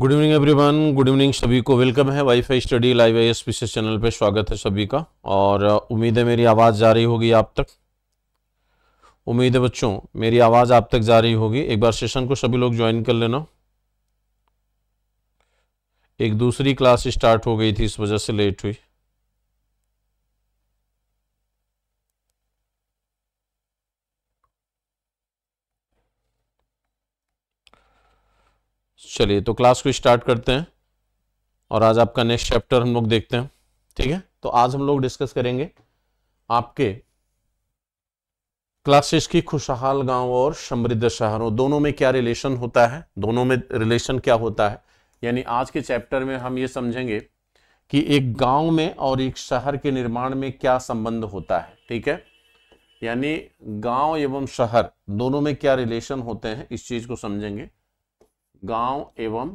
good evening everyone good evening सभी को welcome है wifi study live I S विशेष चैनल पर स्वागत है सभी का और uh, उम्मीद है मेरी आवाज़ जा रही होगी आप तक उम्मीद है बच्चों मेरी आवाज़ आप तक जा रही होगी एक बार सेशन को सभी लोग ज्वाइन कर लेना एक दूसरी क्लास स्टार्ट हो गई थी इस वजह से लेट हुई चलिए तो क्लास को स्टार्ट करते हैं और आज आपका नेक्स्ट चैप्टर हम लोग देखते हैं ठीक है तो आज हम लोग डिस्कस करेंगे आपके क्लासेस की खुशहाल गांव और समृद्ध शहरों दोनों में क्या रिलेशन होता है दोनों में रिलेशन क्या होता है यानी आज के चैप्टर में हम ये समझेंगे कि एक गांव में और एक शहर के निर्माण में क्या संबंध होता है ठीक है यानी गांव एवं शहर दोनों में क्या रिलेशन होते हैं इस चीज को समझेंगे गांव एवं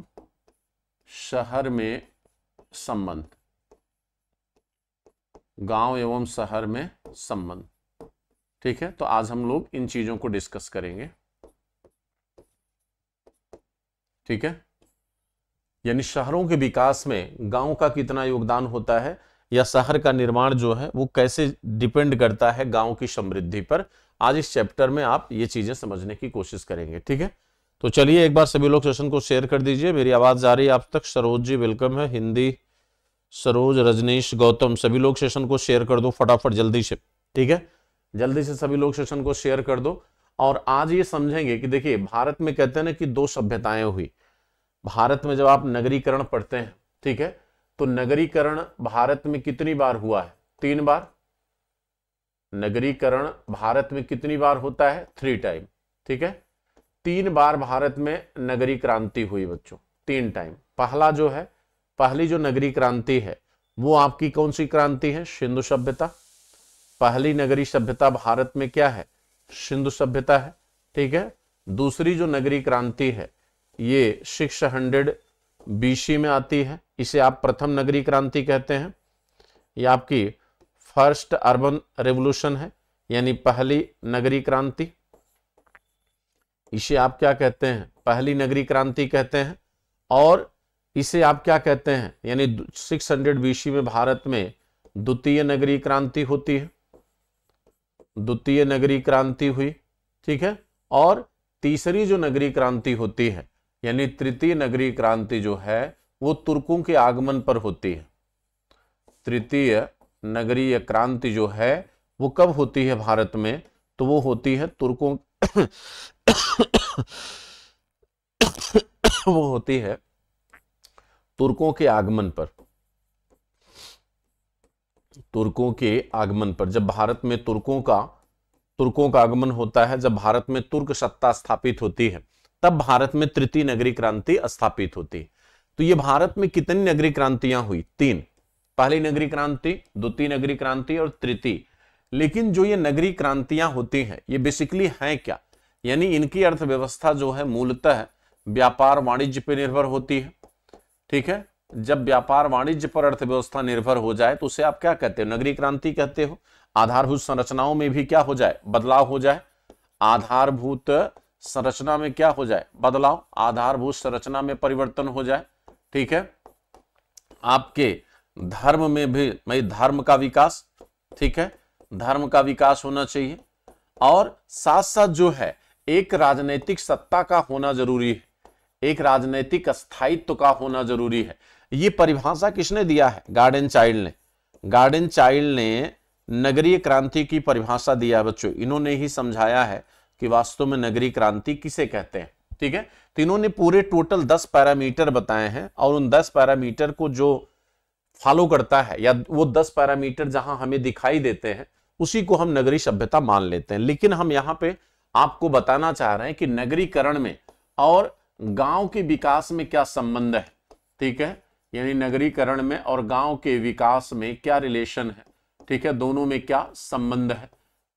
शहर में संबंध गांव एवं शहर में संबंध ठीक है तो आज हम लोग इन चीजों को डिस्कस करेंगे ठीक है यानी शहरों के विकास में गांव का कितना योगदान होता है या शहर का निर्माण जो है वो कैसे डिपेंड करता है गांव की समृद्धि पर आज इस चैप्टर में आप ये चीजें समझने की कोशिश करेंगे ठीक है तो चलिए एक बार सभी लोग सेशन को शेयर कर दीजिए मेरी आवाज़ आ रही है आप तक सरोज जी वेलकम है हिंदी सरोज रजनीश गौतम सभी लोग सेशन को शेयर कर दो फटाफट जल्दी से ठीक है जल्दी से सभी लोग सेशन को शेयर कर दो और आज ये समझेंगे कि देखिए भारत में कहते हैं ना कि दो सभ्यताएं हुई भारत में जब आप नगरीकरण पढ़ते हैं ठीक है तो नगरीकरण भारत में कितनी बार हुआ है तीन बार नगरीकरण भारत में कितनी बार होता है थ्री टाइम ठीक है तीन बार भारत में नगरी क्रांति हुई बच्चों तीन टाइम पहला जो है पहली जो नगरी क्रांति है वो आपकी कौन सी क्रांति है सिंधु सभ्यता पहली नगरी सभ्यता भारत में क्या है सिंधु सभ्यता है ठीक है दूसरी जो नगरी क्रांति है ये सिक्स हंड्रेड बीसी में आती है इसे आप प्रथम नगरी क्रांति कहते हैं ये आपकी फर्स्ट अर्बन रेवल्यूशन है यानी पहली नगरी क्रांति इसे आप क्या कहते हैं पहली नगरी क्रांति कहते हैं और इसे आप क्या कहते हैं यानी 600 हंड्रेड बीसी में भारत में द्वितीय नगरी क्रांति होती है द्वितीय नगरी क्रांति हुई ठीक है और तीसरी जो नगरी क्रांति होती है यानी तृतीय नगरी क्रांति जो है वो तुर्कों के आगमन पर होती है तृतीय नगरीय क्रांति जो है वो कब होती है भारत में तो वो होती है तुर्कों वो होती है तुर्कों के आगमन पर तुर्कों के आगमन पर जब भारत में तुर्कों का तुर्कों का आगमन होता है जब भारत में तुर्क सत्ता स्थापित होती है तब भारत में तृतीय नगरी क्रांति स्थापित होती है तो ये भारत में कितनी नगरी क्रांतियां हुई तीन पहली नगरी क्रांति द्वितीय नगरी क्रांति और तृतीय लेकिन जो ये नगरी क्रांतियां होती हैं ये बेसिकली हैं क्या यानी इनकी अर्थव्यवस्था जो है मूलतः व्यापार वाणिज्य पर निर्भर होती है ठीक है जब व्यापार वाणिज्य पर अर्थव्यवस्था निर्भर हो जाए तो उसे आप क्या कहते हो नगरी क्रांति कहते हो आधारभूत संरचनाओं में भी क्या हो जाए बदलाव हो जाए आधारभूत संरचना में क्या हो जाए बदलाव आधारभूत संरचना में परिवर्तन हो जाए ठीक है आपके धर्म में भी भाई धर्म का विकास ठीक है धर्म का विकास होना चाहिए और साथ साथ जो है एक राजनीतिक सत्ता का होना जरूरी है एक राजनीतिक स्थायित्व का होना जरूरी है ये परिभाषा किसने दिया है गार्डन चाइल्ड ने गार्डन चाइल्ड ने नगरीय क्रांति की परिभाषा दिया बच्चों इन्होंने ही समझाया है कि वास्तव में नगरीय क्रांति किसे कहते हैं ठीक है तो इन्होंने पूरे टोटल दस पैरामीटर बताए हैं और उन दस पैरामीटर को जो फॉलो करता है या वो दस पैरामीटर जहां हमें दिखाई देते हैं उसी को हम नगरीय सभ्यता मान लेते हैं लेकिन हम यहाँ पे आपको बताना चाह रहे हैं कि नगरीकरण में और गांव के विकास में क्या संबंध है ठीक है यानी नगरीकरण में और गांव के विकास में क्या रिलेशन है ठीक है दोनों में क्या संबंध है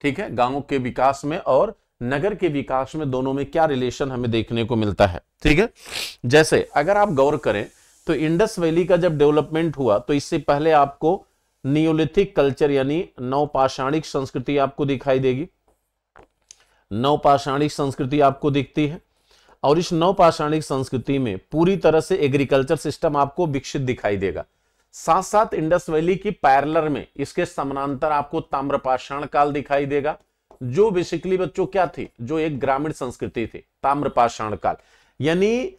ठीक है गांव के विकास में और नगर के विकास में दोनों में क्या रिलेशन हमें देखने को मिलता है ठीक है जैसे अगर आप गौर करें तो इंडस वैली का जब डेवलपमेंट हुआ तो इससे पहले आपको नियोलिथिक कल्चर यानी नवपाषाणिक संस्कृति आपको दिखाई देगी नवपाषाणिक संस्कृति आपको दिखती है और इस नवपाषाणिक संस्कृति में पूरी तरह से एग्रीकल्चर सिस्टम आपको विकसित दिखाई देगा साथ साथ इंडस वैली की पैरलर में इसके समानांतर आपको ताम्रपाषाण काल दिखाई देगा जो बेसिकली बच्चों क्या थी जो एक ग्रामीण संस्कृति थी ताम्रपाषाण काल यानी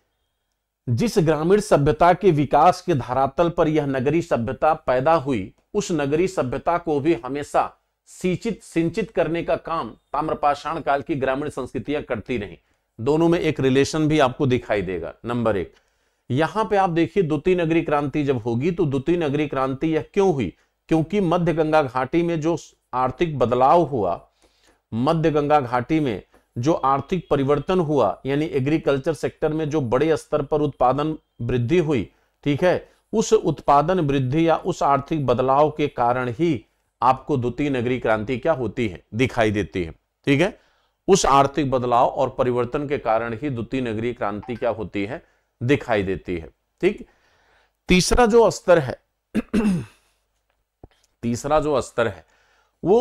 जिस ग्रामीण सभ्यता के विकास के धरातल पर यह नगरी सभ्यता पैदा हुई उस नगरी सभ्यता को भी हमेशा सिंचित सिंचित करने का काम ताम्रपाषाण काल की ग्रामीण संस्कृतियां करती रही दोनों में एक रिलेशन भी आपको दिखाई देगा नंबर एक यहां पे आप देखिए द्वितीय नगरी क्रांति जब होगी तो द्वितीय नगरी क्रांति यह क्यों हुई क्योंकि मध्य गंगा घाटी में जो आर्थिक बदलाव हुआ मध्य गंगा घाटी में जो आर्थिक परिवर्तन हुआ यानी एग्रीकल्चर सेक्टर में जो बड़े स्तर पर उत्पादन वृद्धि हुई ठीक है उस उत्पादन वृद्धि या उस आर्थिक बदलाव के कारण ही आपको द्वितीय नगरी क्रांति क्या होती है दिखाई देती है ठीक है उस आर्थिक बदलाव और परिवर्तन के कारण ही द्वितीय नगरी क्रांति क्या होती है दिखाई देती है ठीक तीसरा जो स्तर है तीसरा जो स्तर है वो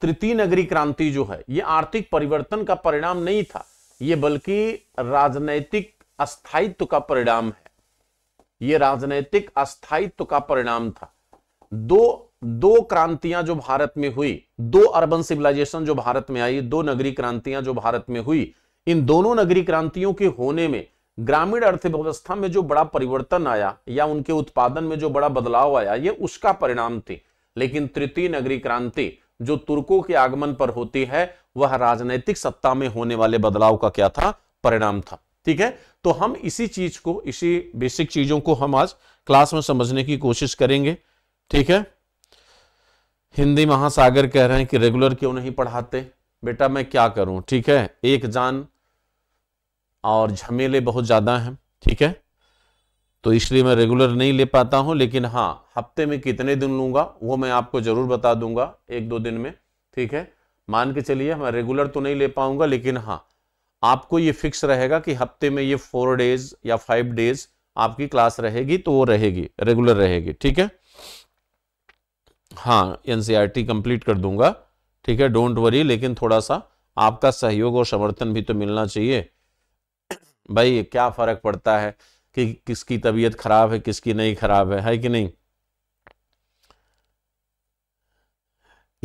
तृतीय नगरी क्रांति जो है ये आर्थिक परिवर्तन का परिणाम नहीं था ये बल्कि राजनैतिक अस्थायित्व का परिणाम है ये राजनैतिक अस्थायित्व का परिणाम था दो दो क्रांतियां जो भारत में हुई दो अर्बन सिविलाइजेशन जो भारत में आई दो नगरी क्रांतियां जो भारत में हुई इन दोनों नगरी क्रांतियों के होने में ग्रामीण अर्थव्यवस्था में जो बड़ा परिवर्तन आया या उनके उत्पादन में जो बड़ा बदलाव आया ये उसका परिणाम थी लेकिन तृतीय नगरी क्रांति जो तुर्कों के आगमन पर होती है वह राजनैतिक सत्ता में होने वाले बदलाव का क्या था परिणाम था ठीक है तो हम इसी चीज को इसी बेसिक चीजों को हम आज क्लास में समझने की कोशिश करेंगे ठीक है हिंदी महासागर कह रहे हैं कि रेगुलर क्यों नहीं पढ़ाते बेटा मैं क्या करूं ठीक है एक जान और झमेले बहुत ज्यादा हैं ठीक है तो इसलिए मैं रेगुलर नहीं ले पाता हूं लेकिन हाँ हफ्ते में कितने दिन लूंगा वो मैं आपको जरूर बता दूंगा एक दो दिन में ठीक है मान के चलिए मैं रेगुलर तो नहीं ले पाऊंगा लेकिन हाँ आपको ये फिक्स रहेगा कि हफ्ते में ये फोर डेज या फाइव डेज आपकी क्लास रहेगी तो वो रहेगी रेगुलर रहेगी ठीक है हाँ एन कंप्लीट e कर दूंगा ठीक है डोंट वरी लेकिन थोड़ा सा आपका सहयोग और समर्थन भी तो मिलना चाहिए भाई क्या फर्क पड़ता है कि किसकी तबीयत खराब है किसकी नहीं खराब है है कि नहीं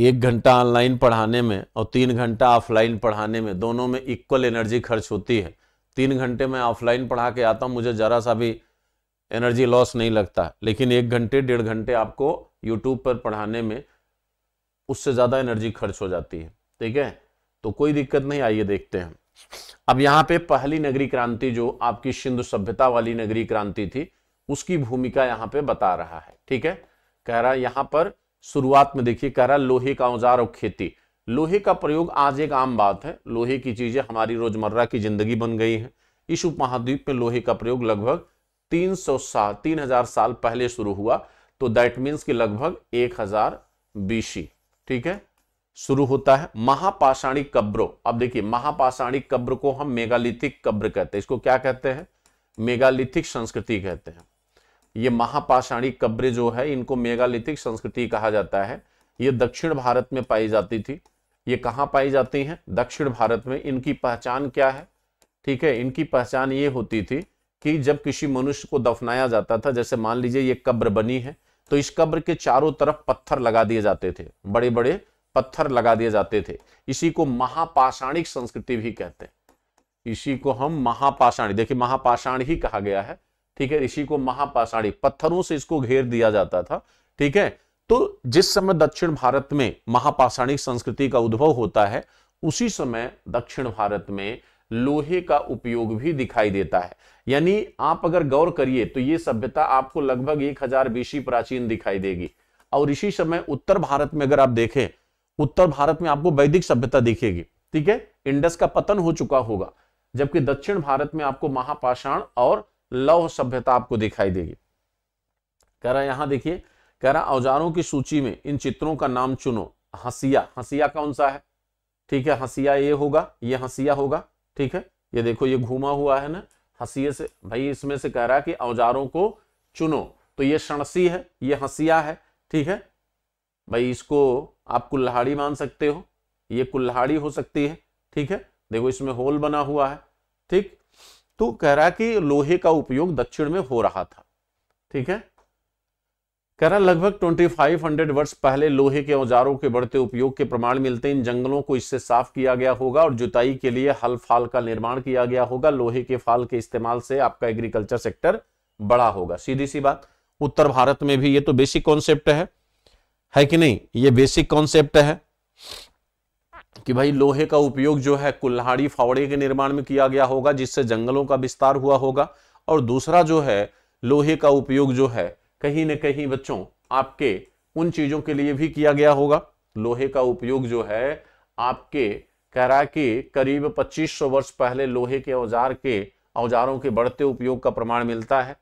एक घंटा ऑनलाइन पढ़ाने में और तीन घंटा ऑफलाइन पढ़ाने में दोनों में इक्वल एनर्जी खर्च होती है तीन घंटे में ऑफलाइन पढ़ा के आता हूं मुझे ज़रा सा भी एनर्जी लॉस नहीं लगता लेकिन एक घंटे डेढ़ घंटे आपको यूट्यूब पर पढ़ाने में उससे ज़्यादा एनर्जी खर्च हो जाती है ठीक है तो कोई दिक्कत नहीं आइए देखते हैं अब यहाँ पे पहली नगरी क्रांति जो आपकी सिंधु सभ्यता वाली नगरी क्रांति थी उसकी भूमिका यहाँ पे बता रहा है ठीक है कह रहा है यहाँ पर शुरुआत में देखिए कह रहा है लोहे का औजार और खेती लोहे का प्रयोग आज एक आम बात है लोहे की चीजें हमारी रोजमर्रा की जिंदगी बन गई है इस उपमहाद्वीप में लोहे का प्रयोग लगभग तीन सौ साल तीन हजार साल पहले शुरू हुआ तो दैट मीन्स कि लगभग एक हजार बीसी ठीक है शुरू होता है महापाषाणी कब्रो अब देखिए महापाषाणी कब्र को हम मेगालिथिक कब्र कहते हैं इसको क्या कहते हैं मेगालिथिक संस्कृति कहते हैं ये महापाषाणी कब्र जो है इनको मेगालिथिक संस्कृति कहा जाता है ये दक्षिण भारत में पाई जाती थी ये कहाँ पाई जाती हैं दक्षिण भारत में इनकी पहचान क्या है ठीक है इनकी पहचान ये होती थी कि जब किसी मनुष्य को दफनाया जाता था जैसे मान लीजिए ये कब्र बनी है तो इस कब्र के चारों तरफ पत्थर लगा दिए जाते थे बड़े बड़े पत्थर लगा दिए जाते थे इसी को महापाषाणिक संस्कृति भी कहते हैं इसी को हम महापाषाणी देखिए महापाषाण ही कहा गया है ठीक है इसी को महापाषाणी पत्थरों से इसको घेर दिया जाता था ठीक है तो जिस समय दक्षिण भारत में महापाषाणिक संस्कृति का उद्भव होता है उसी समय दक्षिण भारत में लोहे का उपयोग भी दिखाई देता है यानी आप अगर गौर करिए तो ये सभ्यता आपको लगभग एक हजार बीसी प्राचीन दिखाई देगी और इसी समय उत्तर भारत में अगर आप देखें उत्तर भारत में आपको वैदिक सभ्यता दिखेगी ठीक है इंडस का पतन हो चुका होगा जबकि दक्षिण भारत में आपको महापाषाण और लौह सभ्यता आपको दिखाई देगी कह रहा यहां देखिए कह रहा औजारों की सूची में इन चित्रों का नाम चुनो हसिया हसिया कौन सा है ठीक है हसिया ये होगा ये हसिया होगा ठीक है ये देखो ये घूमा हुआ है ना हसीिए से भाई इसमें से कह रहा है कि औजारों को चुनो तो ये शणसी है ये हसिया है ठीक है भाई इसको आप कुल्हाड़ी मान सकते हो ये कुल्हाड़ी हो सकती है ठीक है देखो इसमें होल बना हुआ है ठीक तो कह रहा है कि लोहे का उपयोग दक्षिण में हो रहा था ठीक है कह रहा लगभग 2500 वर्ष पहले लोहे के औजारों के बढ़ते उपयोग के प्रमाण मिलते हैं इन जंगलों को इससे साफ किया गया होगा और जुताई के लिए हल फाल का निर्माण किया गया होगा लोहे के फाल के इस्तेमाल से आपका एग्रीकल्चर सेक्टर बड़ा होगा सीधी सी बात उत्तर भारत में भी ये तो बेसिक कॉन्सेप्ट है है कि नहीं ये बेसिक कॉन्सेप्ट है कि भाई लोहे का उपयोग जो है कुल्हाड़ी फावड़े के निर्माण में किया गया होगा जिससे जंगलों का विस्तार हुआ होगा और दूसरा जो है लोहे का उपयोग जो है कहीं ना कहीं बच्चों आपके उन चीजों के लिए भी किया गया होगा लोहे का उपयोग जो है आपके कह रहा कि करीब 2500 वर्ष पहले लोहे के औजार के औजारों के बढ़ते उपयोग का प्रमाण मिलता है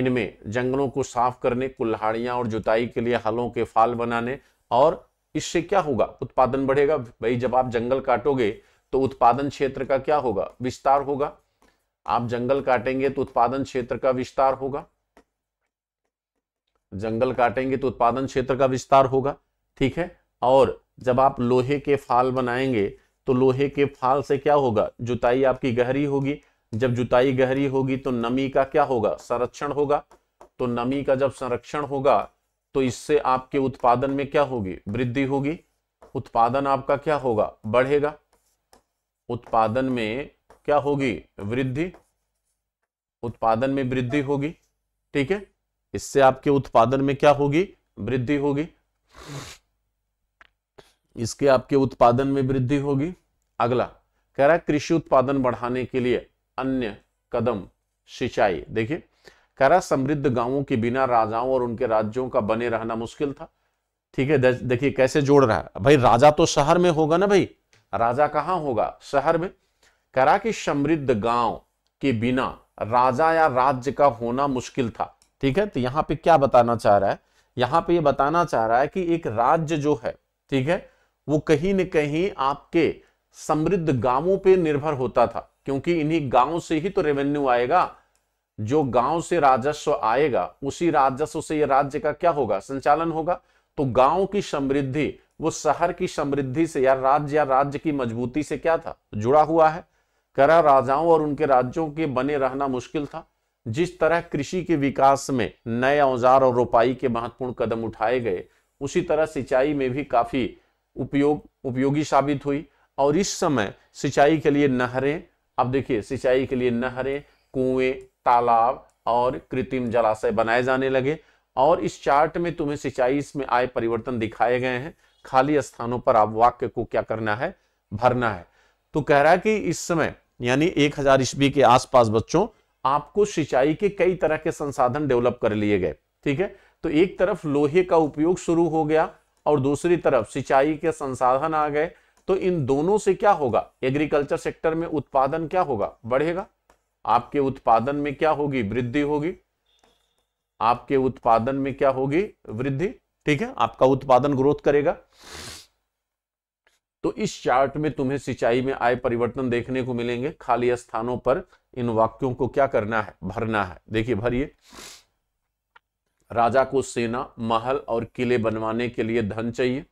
इनमें जंगलों को साफ करने कुल्हाड़ियां और जुताई के लिए हलों के फाल बनाने और इससे क्या होगा उत्पादन बढ़ेगा भाई जब आप जंगल काटोगे तो उत्पादन क्षेत्र का क्या होगा विस्तार होगा आप जंगल काटेंगे तो उत्पादन क्षेत्र का विस्तार होगा जंगल काटेंगे तो उत्पादन क्षेत्र का विस्तार होगा ठीक है और जब आप लोहे के फाल बनाएंगे तो लोहे के फाल से क्या होगा जुताई आपकी गहरी होगी जब जुताई गहरी होगी तो नमी का क्या होगा संरक्षण होगा तो नमी का जब संरक्षण होगा तो इससे आपके उत्पादन में क्या होगी वृद्धि होगी उत्पादन आपका क्या होगा बढ़ेगा उत्पादन में क्या होगी वृद्धि उत्पादन में वृद्धि होगी ठीक है इससे आपके उत्पादन में क्या होगी वृद्धि होगी इसके आपके उत्पादन में वृद्धि होगी अगला कह रहा है कृषि उत्पादन बढ़ाने के लिए अन्य कदम सिंचाई देखिए कह रहा समृद्ध गांवों के बिना राजाओं और उनके राज्यों का बने रहना मुश्किल था ठीक है देखिए कैसे जोड़ रहा है भाई राजा तो शहर में होगा ना भाई राजा कहाँ होगा शहर में करा कि समृद्ध गांव के बिना राजा या राज्य का होना मुश्किल था ठीक है तो यहाँ पे क्या बताना चाह रहा है यहाँ पे ये यह बताना चाह रहा है कि एक राज्य जो है ठीक है वो कहीं न कहीं आपके समृद्ध गांवों पे निर्भर होता था क्योंकि इन्हीं गांव से ही तो रेवेन्यू आएगा जो गांव से राजस्व आएगा उसी राजस्व से ये राज्य का क्या होगा संचालन होगा तो गांव की समृद्धि वो शहर की समृद्धि से या राज्य या राज्य की मजबूती से क्या था जुड़ा हुआ है करा राजाओं और उनके राज्यों के बने रहना मुश्किल था जिस तरह कृषि के विकास में नए औजार और रोपाई के महत्वपूर्ण कदम उठाए गए उसी तरह सिंचाई में भी काफी उपयोग उपयोगी साबित हुई और इस समय सिंचाई के लिए नहरें अब देखिए सिंचाई के लिए नहरें कुएं तालाब और कृत्रिम जलाशय बनाए जाने लगे और इस चार्ट में तुम्हें सिंचाई में आए परिवर्तन दिखाए गए हैं खाली स्थानों पर आप वाक्य को क्या करना है भरना है तो कह रहा है कि इस समय यानी एक हजार ईस्वी के आसपास बच्चों आपको सिंचाई के कई तरह के संसाधन डेवलप कर लिए गए ठीक है तो एक तरफ लोहे का उपयोग शुरू हो गया और दूसरी तरफ सिंचाई के संसाधन आ गए तो इन दोनों से क्या होगा एग्रीकल्चर सेक्टर में उत्पादन क्या होगा बढ़ेगा आपके उत्पादन में क्या होगी वृद्धि होगी आपके उत्पादन में क्या होगी वृद्धि ठीक है आपका उत्पादन ग्रोथ करेगा तो इस चार्ट में तुम्हें सिंचाई में आय परिवर्तन देखने को मिलेंगे खाली स्थानों पर इन वाक्यों को क्या करना है भरना है देखिए भरिए राजा को सेना महल और किले बनवाने के लिए धन चाहिए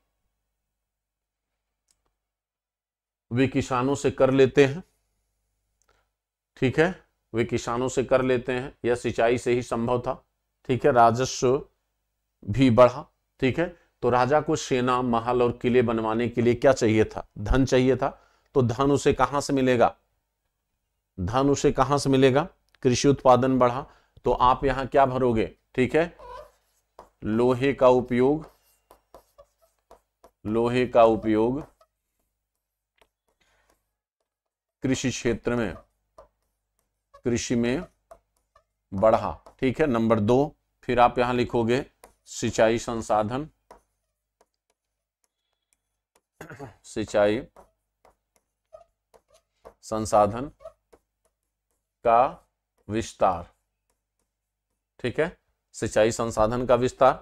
वे किसानों से कर लेते हैं ठीक है वे किसानों से कर लेते हैं यह सिंचाई से ही संभव था ठीक है राजस्व भी बढ़ा ठीक है तो राजा को सेना महल और किले बनवाने के लिए क्या चाहिए था धन चाहिए था तो धन उसे कहां से मिलेगा धन उसे कहां से मिलेगा कृषि उत्पादन बढ़ा तो आप यहां क्या भरोगे ठीक है लोहे का उपयोग लोहे का उपयोग कृषि क्षेत्र में कृषि में बढ़ा ठीक है नंबर दो फिर आप यहां लिखोगे सिंचाई संसाधन सिंचाई संसाधन का विस्तार ठीक है सिंचाई संसाधन का विस्तार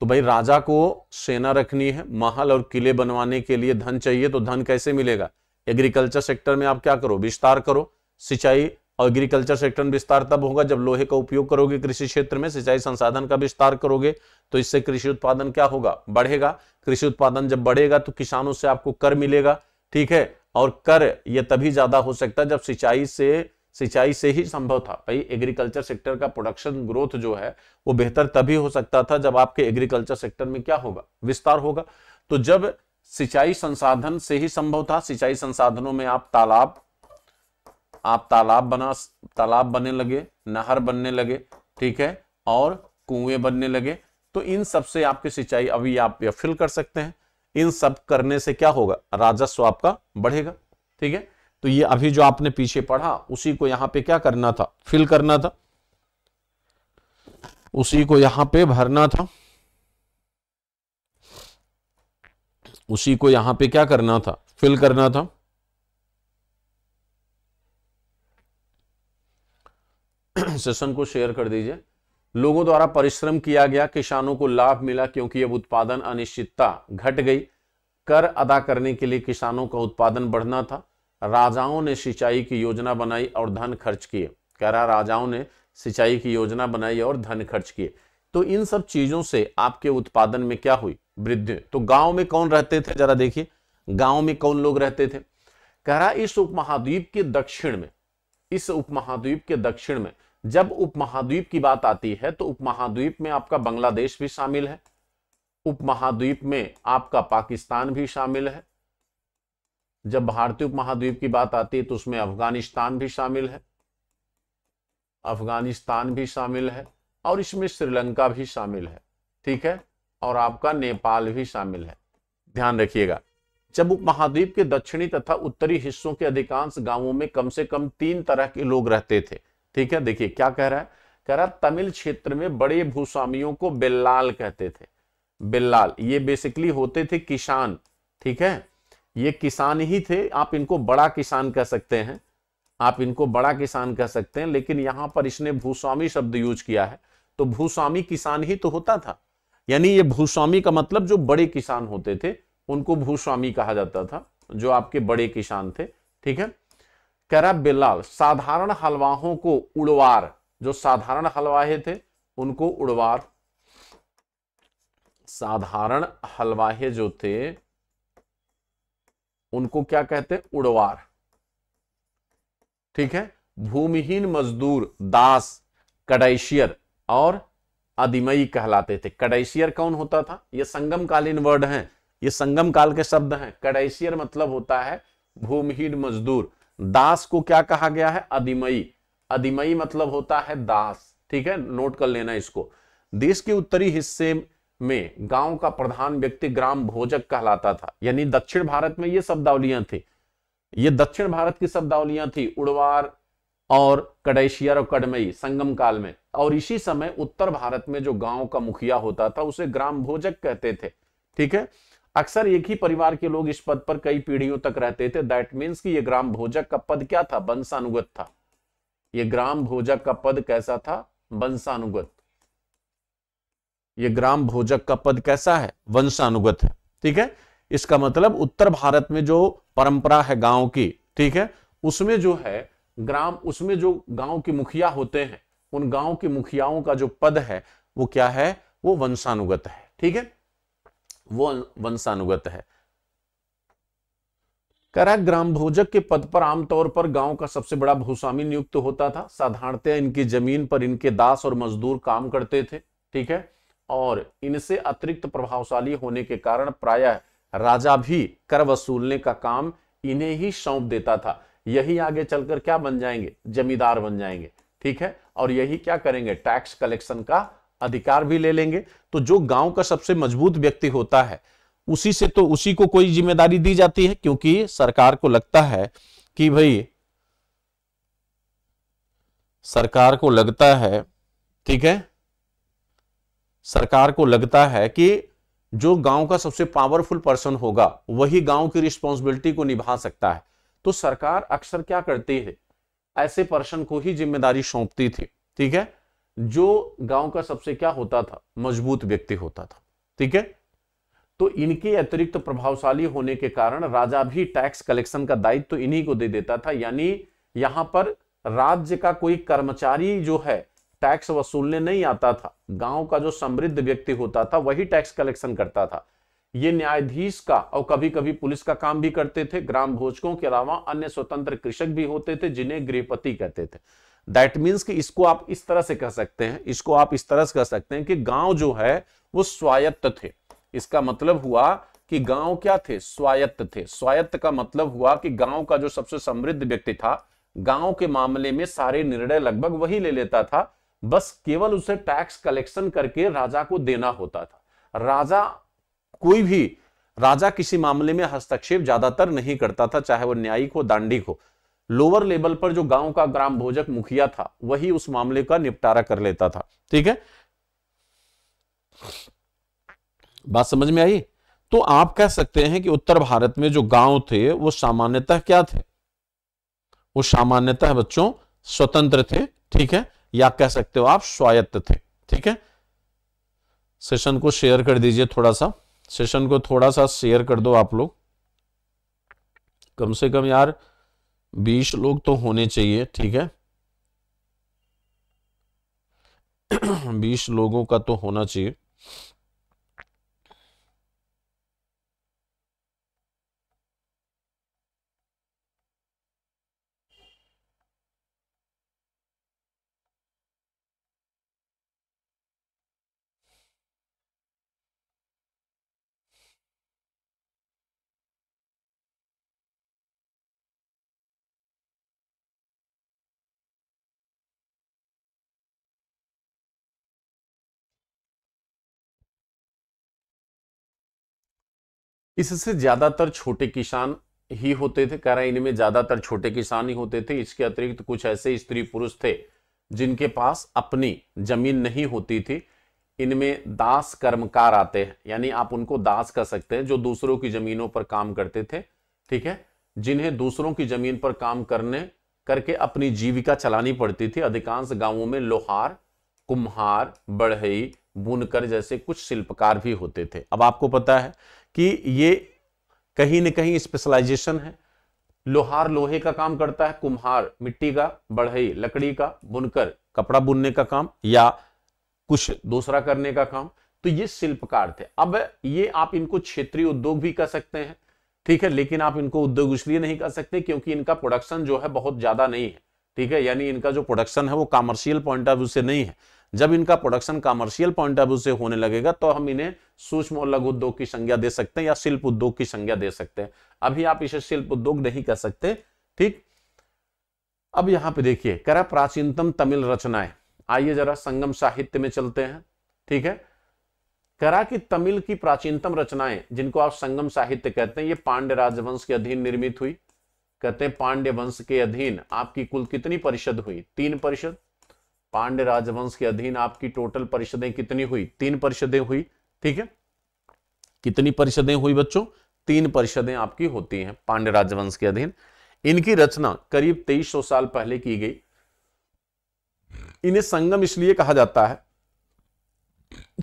तो भाई राजा को सेना रखनी है महल और किले बनवाने के लिए धन चाहिए तो धन कैसे मिलेगा एग्रीकल्चर सेक्टर में आप क्या करो विस्तार करो सिंचाई एग्रीकल्चर सेक्टर में विस्तार तब होगा जब लोहे का उपयोग करोगे कृषि क्षेत्र में सिंचाई संसाधन का विस्तार करोगे तो इससे कृषि उत्पादन क्या होगा बढ़ेगा कृषि उत्पादन जब बढ़ेगा तो किसानों से आपको कर मिलेगा ठीक है और कर यह तभी ज्यादा हो सकता है जब सिंचाई से सिंचाई से ही संभव था भाई एग्रीकल्चर सेक्टर का प्रोडक्शन ग्रोथ जो है वो बेहतर तभी हो सकता था जब आपके एग्रीकल्चर सेक्टर में क्या होगा विस्तार होगा तो जब सिंचाई संसाधन से ही संभव था सिंचाई संसाधनों में आप तालाब आप तालाब बना तालाब बनने लगे नहर बनने लगे ठीक है और कुएं बनने लगे तो इन सब से आपकी सिंचाई अभी आप फिल कर सकते हैं इन सब करने से क्या होगा राजस्व आपका बढ़ेगा ठीक है तो ये अभी जो आपने पीछे पढ़ा उसी को यहां पे क्या करना था फिल करना था उसी को यहां पे भरना था उसी को यहां पे क्या करना था फिल करना था सेशन को शेयर कर दीजिए लोगों द्वारा परिश्रम किया गया किसानों को लाभ मिला क्योंकि अब उत्पादन अनिश्चितता घट गई कर अदा करने के लिए किसानों का उत्पादन बढ़ना था राजाओं ने सिंचाई की योजना बनाई और धन खर्च किए कह रहा राजाओं ने सिंचाई की योजना बनाई और धन खर्च किए तो इन सब चीजों से आपके उत्पादन में क्या हुई वृद्धि तो गांव में कौन रहते थे जरा देखिए गांव में कौन लोग रहते थे कह रहा इस उपमहाद्वीप के दक्षिण में इस उपमहाद्वीप के दक्षिण में जब उपमहाद्वीप की बात आती है तो उपमहाद्वीप में आपका बांग्लादेश भी शामिल है उपमहाद्वीप में आपका पाकिस्तान भी शामिल है जब भारतीय उपमहाद्वीप की बात आती है तो उसमें अफगानिस्तान भी शामिल है अफगानिस्तान भी शामिल है और इसमें श्रीलंका भी शामिल है ठीक है और आपका नेपाल भी शामिल है ध्यान रखिएगा जब उपमहाद्वीप के दक्षिणी तथा उत्तरी हिस्सों के अधिकांश गांवों में कम से कम तीन तरह के लोग रहते थे ठीक है देखिए क्या कह रहा है कह रहा तमिल क्षेत्र में बड़े भूस्वामियों को बिल्लाल कहते थे बिल्लाल ये बेसिकली होते थे किसान ठीक है ये किसान ही थे आप इनको बड़ा किसान कह सकते हैं आप इनको बड़ा किसान कह सकते हैं लेकिन यहां पर इसने भूस्वामी शब्द यूज किया है तो भूस्वामी किसान ही तो होता था यानी ये भूस्वामी का मतलब जो बड़े किसान होते थे उनको भूस्वामी कहा जाता था जो आपके बड़े किसान थे ठीक है करब बिलाल साधारण हलवाहों को उड़वार जो साधारण हलवाहे थे उनको उड़वार साधारण हलवाहे जो थे उनको क्या कहते उड़वार ठीक है भूमिहीन मजदूर दास कडाइशियर और अधिमयी कहलाते थे कडाइशियर कौन होता था ये संगमकालीन वर्ड हैं ये संगम काल के शब्द हैं कडाइशियर मतलब होता है भूमिहीन मजदूर दास को क्या कहा गया है अधिमयी अधिमयी मतलब होता है दास ठीक है नोट कर लेना इसको देश के उत्तरी हिस्से में गांव का प्रधान व्यक्ति ग्राम भोजक कहलाता था यानी दक्षिण भारत में ये शब्दावलियां थी ये दक्षिण भारत की शब्दावलियां थी उड़वार और कडेशियर और कड़मई संगम काल में और इसी समय उत्तर भारत में जो गांव का मुखिया होता था उसे ग्राम भोजक कहते थे ठीक है अक्सर एक ही परिवार के लोग इस पद पर कई पीढ़ियों तक रहते थे दैट मीन्स कि यह ग्राम भोजक का पद क्या था वंशानुगत था यह ग्राम भोजक का पद कैसा था वंशानुगत यह ग्राम भोजक का पद कैसा है वंशानुगत है ठीक है इसका मतलब उत्तर भारत में जो परंपरा है गांव की ठीक है उसमें जो है ग्राम उसमें जो गांव के मुखिया होते हैं उन गांव के मुखियाओं का जो पद है वो क्या है वो वंशानुगत है ठीक है वो वंशानुगत है करा ग्राम भोजक के पद पर आमतौर पर गांव का सबसे बड़ा भूस्वामी नियुक्त होता था साधारणतः इनकी जमीन पर इनके दास और मजदूर काम करते थे ठीक है और इनसे अतिरिक्त प्रभावशाली होने के कारण प्रायः राजा भी कर वसूलने का काम इन्हें ही सौंप देता था यही आगे चलकर क्या बन जाएंगे जमींदार बन जाएंगे ठीक है और यही क्या करेंगे टैक्स कलेक्शन का अधिकार भी ले लेंगे तो जो गांव का सबसे मजबूत व्यक्ति होता है उसी से तो उसी को कोई जिम्मेदारी दी जाती है क्योंकि सरकार को लगता है कि भाई सरकार को लगता है ठीक है सरकार को लगता है कि जो गांव का सबसे पावरफुल पर्सन होगा वही गांव की रिस्पॉन्सिबिलिटी को निभा सकता है तो सरकार अक्सर क्या करती है ऐसे पर्सन को ही जिम्मेदारी सौंपती थी ठीक है जो गांव का सबसे क्या होता था मजबूत व्यक्ति होता था ठीक है तो इनके अतिरिक्त प्रभावशाली होने के कारण राजा भी टैक्स कलेक्शन का दायित्व तो इन्हीं को दे देता था यानी यहां पर राज्य का कोई कर्मचारी जो है टैक्स वसूलने नहीं आता था गांव का जो समृद्ध व्यक्ति होता था वही टैक्स कलेक्शन करता था ये न्यायाधीश का और कभी कभी पुलिस का काम भी करते थे ग्राम भोजकों के अलावा अन्य स्वतंत्र कृषक भी होते थे जिन्हें गृहपति कहते थे दैट मीन्स कि इसको आप इस तरह से कह सकते हैं इसको आप इस तरह से कह सकते हैं कि गांव जो है वो स्वायत्त थे इसका मतलब हुआ कि गांव क्या थे स्वायत्त थे स्वायत्त का मतलब हुआ कि गांव का जो सबसे समृद्ध व्यक्ति था गांव के मामले में सारे निर्णय लगभग वही ले लेता था बस केवल उसे टैक्स कलेक्शन करके राजा को देना होता था राजा कोई भी राजा किसी मामले में हस्तक्षेप ज्यादातर नहीं करता था चाहे वो न्यायिक हो दांडिक हो लोअर लेवल पर जो गांव का ग्राम भोजक मुखिया था वही उस मामले का निपटारा कर लेता था ठीक है बात समझ में आई तो आप कह सकते हैं कि उत्तर भारत में जो गांव थे वो सामान्यतः क्या थे वो सामान्यतः बच्चों स्वतंत्र थे ठीक है या कह सकते हो आप स्वायत्त थे ठीक है सेशन को शेयर कर दीजिए थोड़ा सा सेशन को थोड़ा सा शेयर कर दो आप लोग कम से कम यार बीस लोग तो होने चाहिए ठीक है बीस लोगों का तो होना चाहिए इससे ज्यादातर छोटे किसान ही होते थे कह रहे हैं इनमें ज्यादातर छोटे किसान ही होते थे इसके अतिरिक्त कुछ ऐसे स्त्री पुरुष थे जिनके पास अपनी जमीन नहीं होती थी इनमें दास कर्मकार आते हैं यानी आप उनको दास कह सकते हैं जो दूसरों की जमीनों पर काम करते थे ठीक है जिन्हें दूसरों की जमीन पर काम करने करके अपनी जीविका चलानी पड़ती थी अधिकांश गांवों में लोहार कुम्हार बढ़ई बुनकर जैसे कुछ शिल्पकार भी होते थे अब आपको पता है कि ये कहीं ना कहीं स्पेशलाइजेशन है लोहार लोहे का काम करता है कुम्हार मिट्टी का बढ़ई लकड़ी का बुनकर कपड़ा बुनने का काम या कुछ दूसरा करने का काम तो ये शिल्पकार थे अब ये आप इनको क्षेत्रीय उद्योग भी कह सकते हैं ठीक है लेकिन आप इनको उद्योग इसलिए नहीं कह सकते क्योंकि इनका प्रोडक्शन जो है बहुत ज्यादा नहीं है ठीक है यानी इनका जो प्रोडक्शन है वो कॉमर्शियल पॉइंट ऑफ व्यू से नहीं है जब इनका production commercial point of view से होने लगेगा तो हम इन्हें सूक्ष्म और लघु उद्योग की संज्ञा दे सकते हैं या शिल्प उद्योग की संज्ञा दे सकते हैं अभी आप इसे शिल्प उद्योग नहीं कर सकते ठीक अब यहां पर देखिए करा प्राचीनतम तमिल रचनाएं आइए जरा संगम साहित्य में चलते हैं ठीक है करा की तमिल की प्राचीनतम रचनाएं जिनको आप संगम साहित्य कहते हैं ये पांड्य राजवंश के अधीन निर्मित हुई कहते हैं पांड्य वंश के अधीन आपकी कुल कितनी परिषद हुई तीन परिषद पांड्य राजवंश के अधीन आपकी टोटल परिषदें कितनी हुई तीन परिषदें हुई ठीक है कितनी परिषदें हुई बच्चों तीन परिषदें आपकी होती हैं पांड्य राजवंश के अधीन इनकी रचना करीब 2300 साल पहले की गई इन्हें संगम इसलिए कहा जाता है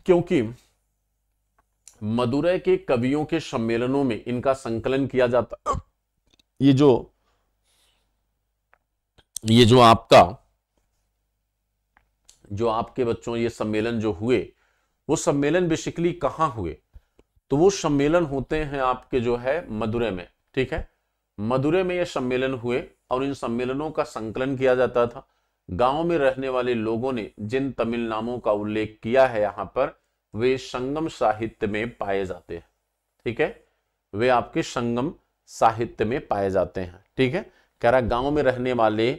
क्योंकि मदुरै के कवियों के सम्मेलनों में इनका संकलन किया जाता ये जो ये जो आपका जो आपके बच्चों ये सम्मेलन जो हुए वो सम्मेलन बेसिकली कहाँ हुए तो वो सम्मेलन होते हैं आपके जो है मदुरे में ठीक है मदुरे में ये सम्मेलन हुए और इन सम्मेलनों का संकलन किया जाता था गांव में रहने वाले लोगों ने जिन तमिल नामों का उल्लेख किया है यहाँ पर वे संगम साहित्य में पाए जाते हैं ठीक है वे आपके संगम साहित्य में पाए जाते हैं ठीक है कह रहा गांव में रहने वाले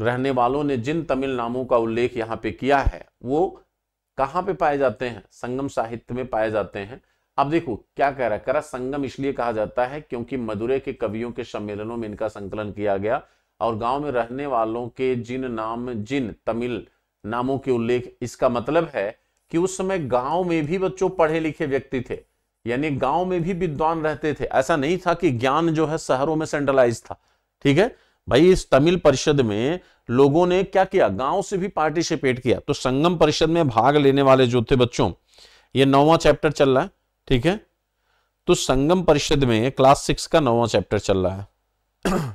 रहने वालों ने जिन तमिल नामों का उल्लेख यहाँ पे किया है वो कहाँ पे पाए जाते हैं संगम साहित्य में पाए जाते हैं अब देखो क्या कह रहा है करा संगम इसलिए कहा जाता है क्योंकि मदुरे के कवियों के सम्मेलनों में इनका संकलन किया गया और गांव में रहने वालों के जिन नाम जिन तमिल नामों के उल्लेख इसका मतलब है कि उस समय गांव में भी बच्चों पढ़े लिखे व्यक्ति थे यानी गांव में भी विद्वान रहते थे ऐसा नहीं था कि ज्ञान जो है शहरों में सेंट्रलाइज था ठीक है भाई इस तमिल परिषद में लोगों ने क्या किया गांव से भी पार्टिसिपेट किया तो संगम परिषद में भाग लेने वाले जो थे बच्चों ये नौवा चैप्टर चल रहा है ठीक है तो संगम परिषद में क्लास सिक्स का नौवा चैप्टर चल रहा है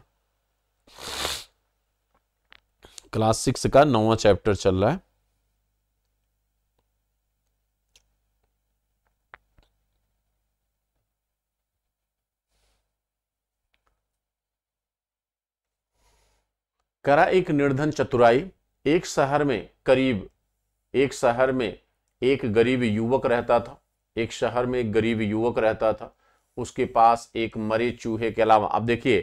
क्लास सिक्स का नौवा चैप्टर चल रहा है करा एक निर्धन चतुराई एक शहर में करीब एक शहर में एक गरीब युवक रहता था एक शहर में एक गरीब युवक रहता था उसके पास एक मरे चूहे के अलावा अब देखिए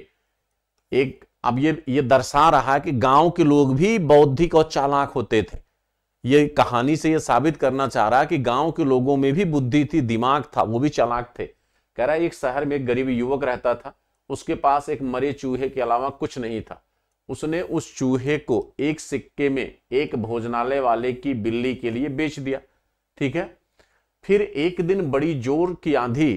एक अब ये ये दर्शा रहा है कि गांव के लोग भी बौद्धिक और चालाक होते थे ये कहानी से ये साबित करना चाह रहा है कि गांव के लोगों में भी बुद्धि थी दिमाग था वो भी चालाक थे कह रहा एक शहर में एक गरीब युवक रहता था उसके पास एक मरे चूहे के अलावा कुछ नहीं था उसने उस चूहे को एक सिक्के में एक भोजनालय वाले की बिल्ली के लिए बेच दिया ठीक है फिर एक दिन बड़ी जोर की आंधी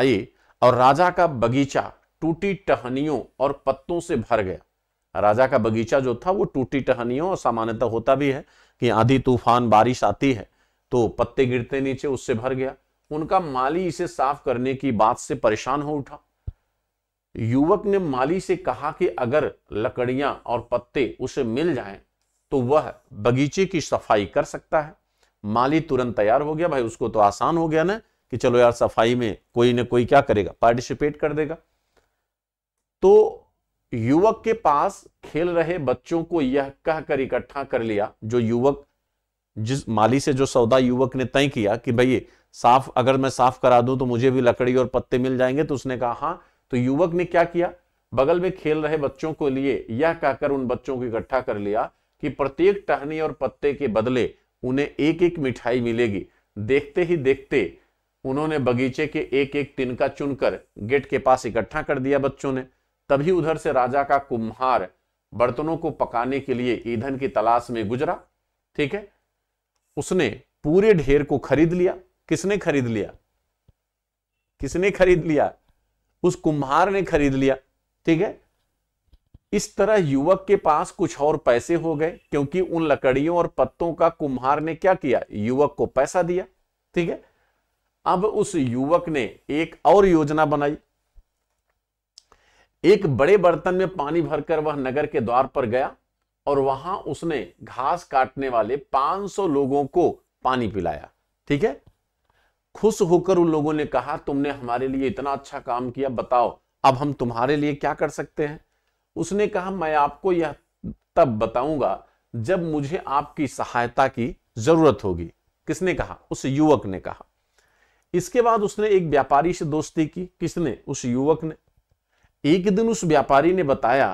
आई और राजा का बगीचा टूटी टहनियों और पत्तों से भर गया राजा का बगीचा जो था वो टूटी टहनियों और सामान्यतः होता भी है कि आधी तूफान बारिश आती है तो पत्ते गिरते नीचे उससे भर गया उनका माली इसे साफ करने की बात से परेशान हो उठा युवक ने माली से कहा कि अगर लकड़ियां और पत्ते उसे मिल जाएं तो वह बगीचे की सफाई कर सकता है माली तुरंत तैयार हो गया भाई उसको तो आसान हो गया ना कि चलो यार सफाई में कोई ना कोई क्या करेगा पार्टिसिपेट कर देगा तो युवक के पास खेल रहे बच्चों को यह कहकर इकट्ठा कर लिया जो युवक जिस माली से जो सौदा युवक ने तय किया कि भाई साफ अगर मैं साफ करा दूं तो मुझे भी लकड़ी और पत्ते मिल जाएंगे तो उसने कहा हाँ तो युवक ने क्या किया बगल में खेल रहे बच्चों को लिए यह कहकर उन बच्चों को इकट्ठा कर लिया कि प्रत्येक टहनी और पत्ते के बदले उन्हें एक एक मिठाई मिलेगी देखते ही देखते उन्होंने बगीचे के एक एक तिनका चुनकर गेट के पास इकट्ठा कर दिया बच्चों ने तभी उधर से राजा का कुम्हार बर्तनों को पकाने के लिए ईंधन की तलाश में गुजरा ठीक है उसने पूरे ढेर को खरीद लिया किसने खरीद लिया किसने खरीद लिया उस कुम्हार ने खरीद लिया ठीक है इस तरह युवक के पास कुछ और पैसे हो गए क्योंकि उन लकड़ियों और पत्तों का कुम्हार ने क्या किया युवक को पैसा दिया ठीक है अब उस युवक ने एक और योजना बनाई एक बड़े बर्तन में पानी भरकर वह नगर के द्वार पर गया और वहां उसने घास काटने वाले 500 लोगों को पानी पिलाया ठीक है खुश होकर उन लोगों ने कहा तुमने हमारे लिए इतना अच्छा काम किया बताओ अब हम तुम्हारे लिए क्या कर सकते हैं उसने कहा मैं आपको यह तब बताऊंगा जब मुझे आपकी सहायता की जरूरत होगी किसने कहा उस युवक ने कहा इसके बाद उसने एक व्यापारी से दोस्ती की किसने उस युवक ने एक दिन उस व्यापारी ने बताया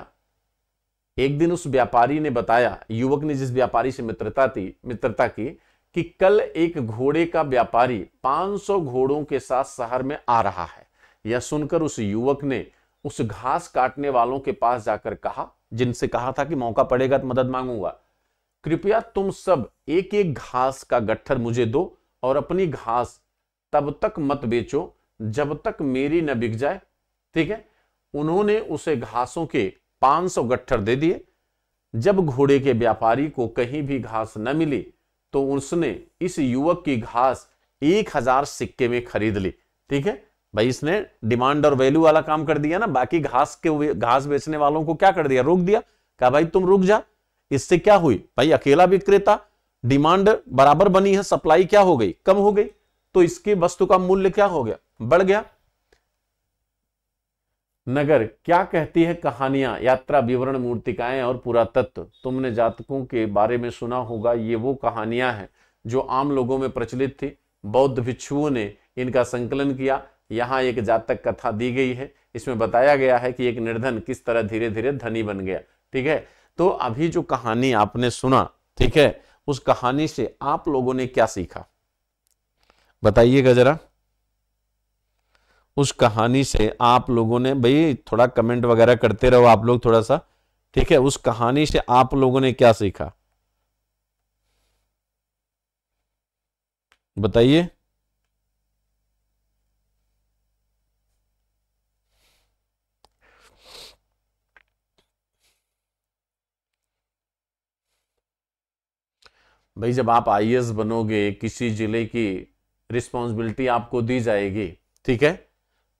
एक दिन उस व्यापारी ने बताया युवक ने जिस व्यापारी से मित्रता थी मित्रता की कि कल एक घोड़े का व्यापारी 500 घोड़ों के साथ शहर में आ रहा है यह सुनकर उस युवक ने उस घास काटने वालों के पास जाकर कहा जिनसे कहा था कि मौका पड़ेगा तो मदद मांगूंगा कृपया तुम सब एक एक घास का गट्ठर मुझे दो और अपनी घास तब तक मत बेचो जब तक मेरी न बिक जाए ठीक है उन्होंने उसे घासों के 500 गट्ठर दे दिए जब घोड़े के व्यापारी को कहीं भी घास न मिली तो उसने इस युवक की घास एक हजार सिक्के में खरीद ली ठीक है भाई इसने डिमांड और वैल्यू वाला काम कर दिया ना बाकी घास के घास बेचने वालों को क्या कर दिया रोक दिया कहा भाई तुम रुक जा इससे क्या हुई भाई अकेला विक्रेता डिमांड बराबर बनी है सप्लाई क्या हो गई कम हो गई तो इसकी वस्तु का मूल्य क्या हो गया बढ़ गया नगर क्या कहती है कहानियां यात्रा विवरण मूर्तिकाएं और पुरातत्व तुमने जातकों के बारे में सुना होगा ये वो कहानियां हैं जो आम लोगों में प्रचलित थी बौद्ध भिक्षुओं ने इनका संकलन किया यहाँ एक जातक कथा दी गई है इसमें बताया गया है कि एक निर्धन किस तरह धीरे धीरे धनी बन गया ठीक है तो अभी जो कहानी आपने सुना ठीक है उस कहानी से आप लोगों ने क्या सीखा बताइएगा जरा उस कहानी से आप लोगों ने भाई थोड़ा कमेंट वगैरह करते रहो आप लोग थोड़ा सा ठीक है उस कहानी से आप लोगों ने क्या सीखा बताइए भाई जब आप आईएएस बनोगे किसी जिले की रिस्पॉन्सिबिलिटी आपको दी जाएगी ठीक है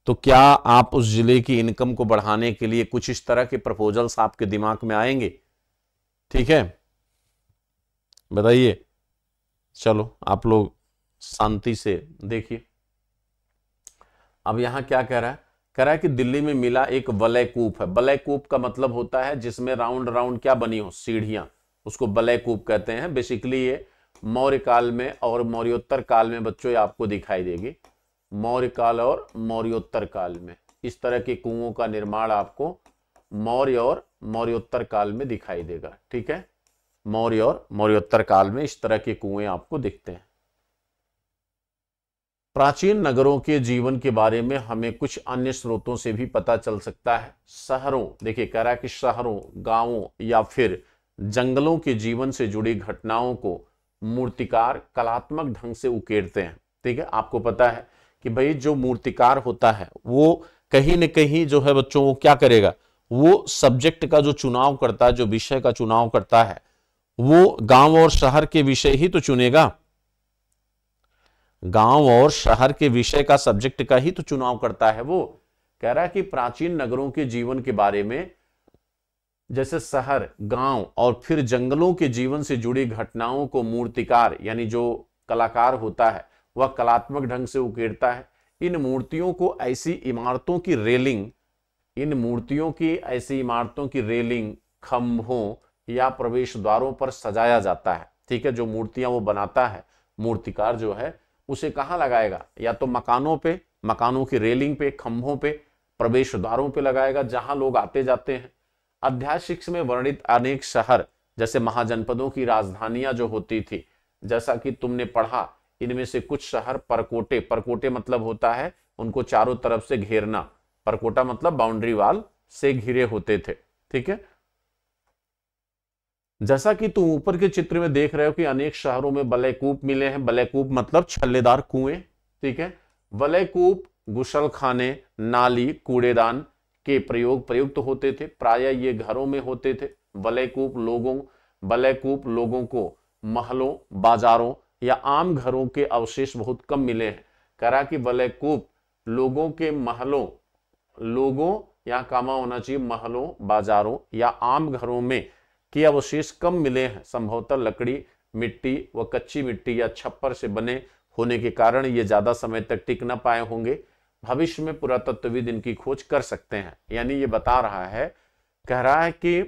तो क्या आप उस जिले की इनकम को बढ़ाने के लिए कुछ इस तरह के प्रपोजल्स आपके दिमाग में आएंगे ठीक है बताइए चलो आप लोग शांति से देखिए अब यहां क्या कह रहा है कह रहा है कि दिल्ली में मिला एक वलयकूप है वलयकूप का मतलब होता है जिसमें राउंड राउंड क्या बनी हो सीढ़ियां उसको वलयकूप कहते हैं बेसिकली ये मौर्य काल में और मौर्योत्तर काल में बच्चों ये आपको दिखाई देगी मौर्य काल और मौर्योत्तर काल में इस तरह के कुओं का निर्माण आपको मौर्य और मौर्योत्तर काल में दिखाई देगा ठीक है मौर्य और मौर्योत्तर काल में इस तरह के कुएं आपको दिखते हैं प्राचीन नगरों के जीवन के बारे में हमें कुछ अन्य स्रोतों से भी पता चल सकता है शहरों देखिए कह रहा है कि शहरों गांवों या फिर जंगलों के जीवन से जुड़ी घटनाओं को मूर्तिकार कलात्मक ढंग से उकेरते हैं ठीक है आपको पता है कि भाई जो मूर्तिकार होता है वो कहीं ना कहीं जो है बच्चों वो क्या करेगा वो सब्जेक्ट का जो चुनाव करता है जो विषय का चुनाव करता है वो गांव और शहर के विषय ही तो चुनेगा गांव और शहर के विषय का सब्जेक्ट का ही तो चुनाव करता है वो कह रहा है कि प्राचीन नगरों के जीवन के बारे में जैसे शहर गांव और फिर जंगलों के जीवन से जुड़ी घटनाओं को मूर्तिकार यानी जो कलाकार होता है वह कलात्मक ढंग से उकेरता है इन मूर्तियों को ऐसी इमारतों की रेलिंग इन मूर्तियों की ऐसी इमारतों की रेलिंग खम्भों या प्रवेश द्वारों पर सजाया जाता है ठीक है जो मूर्तियां वो बनाता है मूर्तिकार जो है उसे कहाँ लगाएगा या तो मकानों पे मकानों की रेलिंग पे खंभों पे प्रवेश द्वारों पे लगाएगा जहां लोग आते जाते हैं अध्याय शिक्ष में वर्णित अनेक शहर जैसे महाजनपदों की राजधानियां जो होती थी जैसा कि तुमने पढ़ा इनमें से कुछ शहर परकोटे परकोटे मतलब होता है उनको चारों तरफ से घेरना परकोटा मतलब बाउंड्री वाल से घिरे होते थे ठीक है जैसा कि तुम ऊपर के चित्र में देख रहे हो कि अनेक शहरों में बलैकूप मिले हैं बलैकूप मतलब छल्लेदार कुएं ठीक है बलयकूप गुसलखाने नाली कूड़ेदान के प्रयोग प्रयुक्त तो होते थे प्राय ये घरों में होते थे बलैकूप लोगों बलैकूप लोगों को महलों बाजारों या आम घरों के अवशेष बहुत कम मिले हैं करा की वलयकूप लोगों के महलों लोगों या कामा होना चाहिए महलों बाजारों या आम घरों में के अवशेष कम मिले हैं संभवतः लकड़ी मिट्टी व कच्ची मिट्टी या छप्पर से बने होने के कारण ये ज़्यादा समय तक टिक ना पाए होंगे भविष्य में पुरातत्वविद इनकी खोज कर सकते हैं यानी ये बता रहा है कह रहा है कि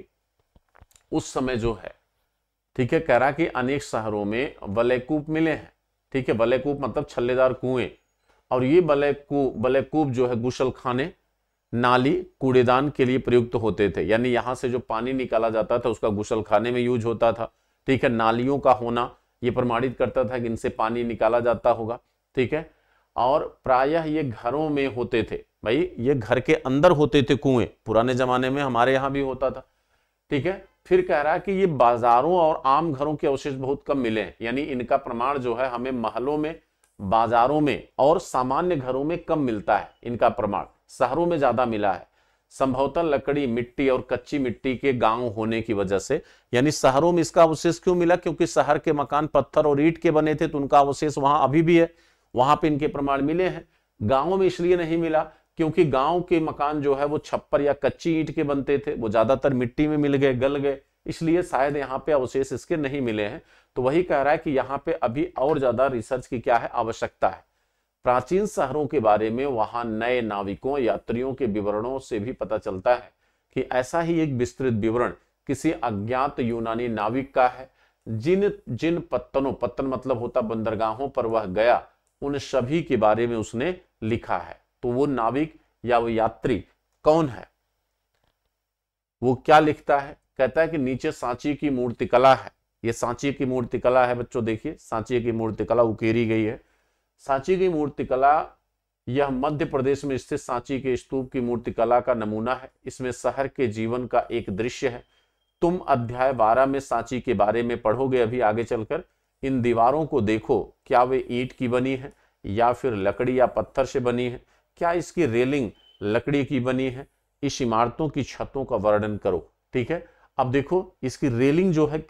उस समय जो है ठीक है कह रहा कि अनेक शहरों में वलयकूप मिले हैं ठीक है वलयकूप मतलब छल्लेदार कुएं और ये वलयकूप वलयकूप जो है गुशल खाने नाली कूड़ेदान के लिए प्रयुक्त होते थे यानी यहां से जो पानी निकाला जाता था उसका गुशल खाने में यूज होता था ठीक है नालियों का होना ये प्रमाणित करता था कि इनसे पानी निकाला जाता होगा ठीक है और प्रायः ये घरों में होते थे भाई ये घर के अंदर होते थे कुएं पुराने जमाने में हमारे यहाँ भी होता था ठीक है फिर कह रहा है कि ये बाजारों और आम घरों के अवशेष बहुत कम मिले हैं यानी इनका प्रमाण जो है हमें महलों में बाजारों में और सामान्य घरों में कम मिलता है इनका प्रमाण शहरों में ज्यादा मिला है संभवतः लकड़ी मिट्टी और कच्ची मिट्टी के गांव होने की वजह से यानी शहरों में इसका अवशेष क्यों मिला क्योंकि शहर के मकान पत्थर और ईट के बने थे तो उनका अवशेष वहां अभी भी है वहां पर इनके प्रमाण मिले हैं गांवों में इसलिए नहीं मिला क्योंकि गांव के मकान जो है वो छप्पर या कच्ची ईंट के बनते थे वो ज्यादातर मिट्टी में मिल गए गल गए इसलिए शायद यहाँ पे अवशेष इसके नहीं मिले हैं तो वही कह रहा है कि यहाँ पे अभी और ज्यादा रिसर्च की क्या है आवश्यकता है प्राचीन शहरों के बारे में वहां नए नाविकों यात्रियों के विवरणों से भी पता चलता है कि ऐसा ही एक विस्तृत विवरण किसी अज्ञात यूनानी नाविक का है जिन जिन पत्तनों पत्तन मतलब होता बंदरगाहों पर वह गया उन सभी के बारे में उसने लिखा है तो वो नाविक या वो यात्री कौन है वो क्या लिखता है कहता है कि नीचे सांची की मूर्तिकला है ये सांची की मूर्तिकला है बच्चों देखिए सांची की मूर्तिकला उकेरी गई है सांची की मूर्तिकला यह मध्य प्रदेश में स्थित सांची के स्तूप की मूर्तिकला का नमूना है इसमें शहर के जीवन का एक दृश्य है तुम अध्याय बारह में सांची के बारे में पढ़ोगे अभी आगे चलकर इन दीवारों को देखो क्या वे ईट की बनी है या फिर लकड़ी या पत्थर से बनी है क्या इसकी रेलिंग लकड़ी की बनी है इस इमारतों की छतों का वर्णन करो ठीक है अब देखो इसकी रेलिंग जो है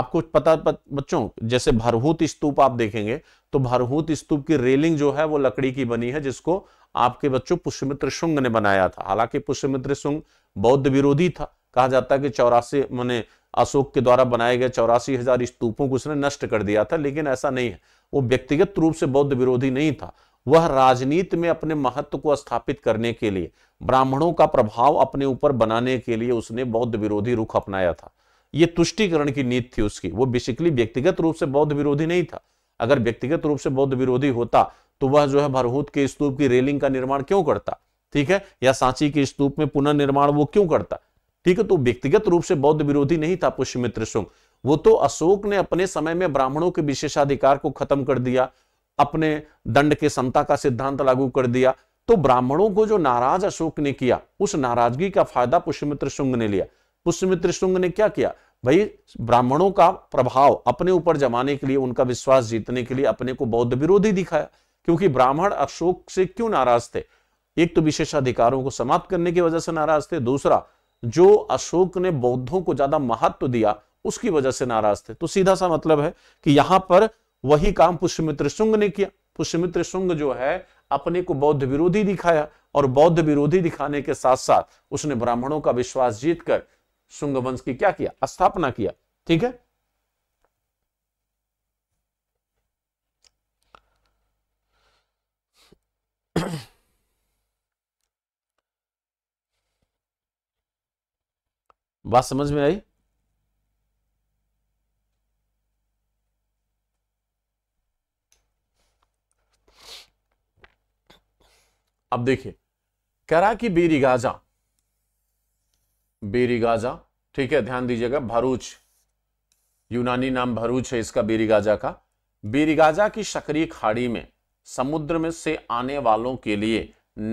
आपको पता बच्चों जैसे भरहूत स्तूप आप देखेंगे तो भरहूत स्तूप की रेलिंग जो है वो लकड़ी की बनी है जिसको आपके बच्चों पुष्यमित्र शुंग ने बनाया था हालांकि पुष्यमित्र शुंग बौद्ध विरोधी था कहा जाता है कि चौरासी मैंने अशोक के द्वारा बनाए गए चौरासी हजार स्तूपों को उसने नष्ट कर दिया था लेकिन ऐसा नहीं है वो व्यक्तिगत रूप से बौद्ध विरोधी नहीं था वह राजनीति में अपने महत्व को स्थापित करने के लिए ब्राह्मणों का प्रभाव अपने ऊपर बनाने के लिए उसने बौद्ध विरोधी रुख अपनाया था यह तुष्टिकरण की नीति थी उसकी वो बेसिकली व्यक्तिगत रूप से बौद्ध विरोधी नहीं था अगर व्यक्तिगत रूप से बौद्ध विरोधी होता तो वह जो है भरहूत के स्तूप की रेलिंग का निर्माण क्यों करता ठीक है या सांची के स्तूप में पुनर्निर्माण वो क्यों करता ठीक है तो व्यक्तिगत रूप से बौद्ध विरोधी नहीं था पुष्यमित्र सुंग वो तो अशोक ने अपने समय में ब्राह्मणों के विशेषाधिकार को खत्म कर दिया अपने दंड के समता का सिद्धांत लागू कर दिया तो ब्राह्मणों को जो नाराज अशोक ने किया उस नाराजगी का फायदा पुष्यमित्र शुंग ने लिया पुष्यमित्र शुंग ने क्या किया भाई ब्राह्मणों का प्रभाव अपने ऊपर जमाने के लिए उनका विश्वास जीतने के लिए अपने को बौद्ध विरोधी दिखाया क्योंकि ब्राह्मण अशोक से क्यों नाराज थे एक तो विशेषाधिकारों को समाप्त करने की वजह से नाराज थे दूसरा जो अशोक ने बौद्धों को ज्यादा महत्व दिया उसकी वजह से नाराज थे तो सीधा सा मतलब है कि यहां पर वही काम पुष्यमित्र शुंग ने किया पुष्यमित्र शुंग जो है अपने को बौद्ध विरोधी दिखाया और बौद्ध विरोधी दिखाने के साथ साथ उसने ब्राह्मणों का विश्वास जीतकर शुंग वंश की क्या किया स्थापना किया ठीक है बात समझ में आई अब देखिए की बेरी गाजा बेरी गाजा ठीक है ध्यान दीजिएगा भरूच यूनानी नाम भरूच है इसका बेरी गाजा का बेरी गाजा की शकरी खाड़ी में समुद्र में से आने वालों के लिए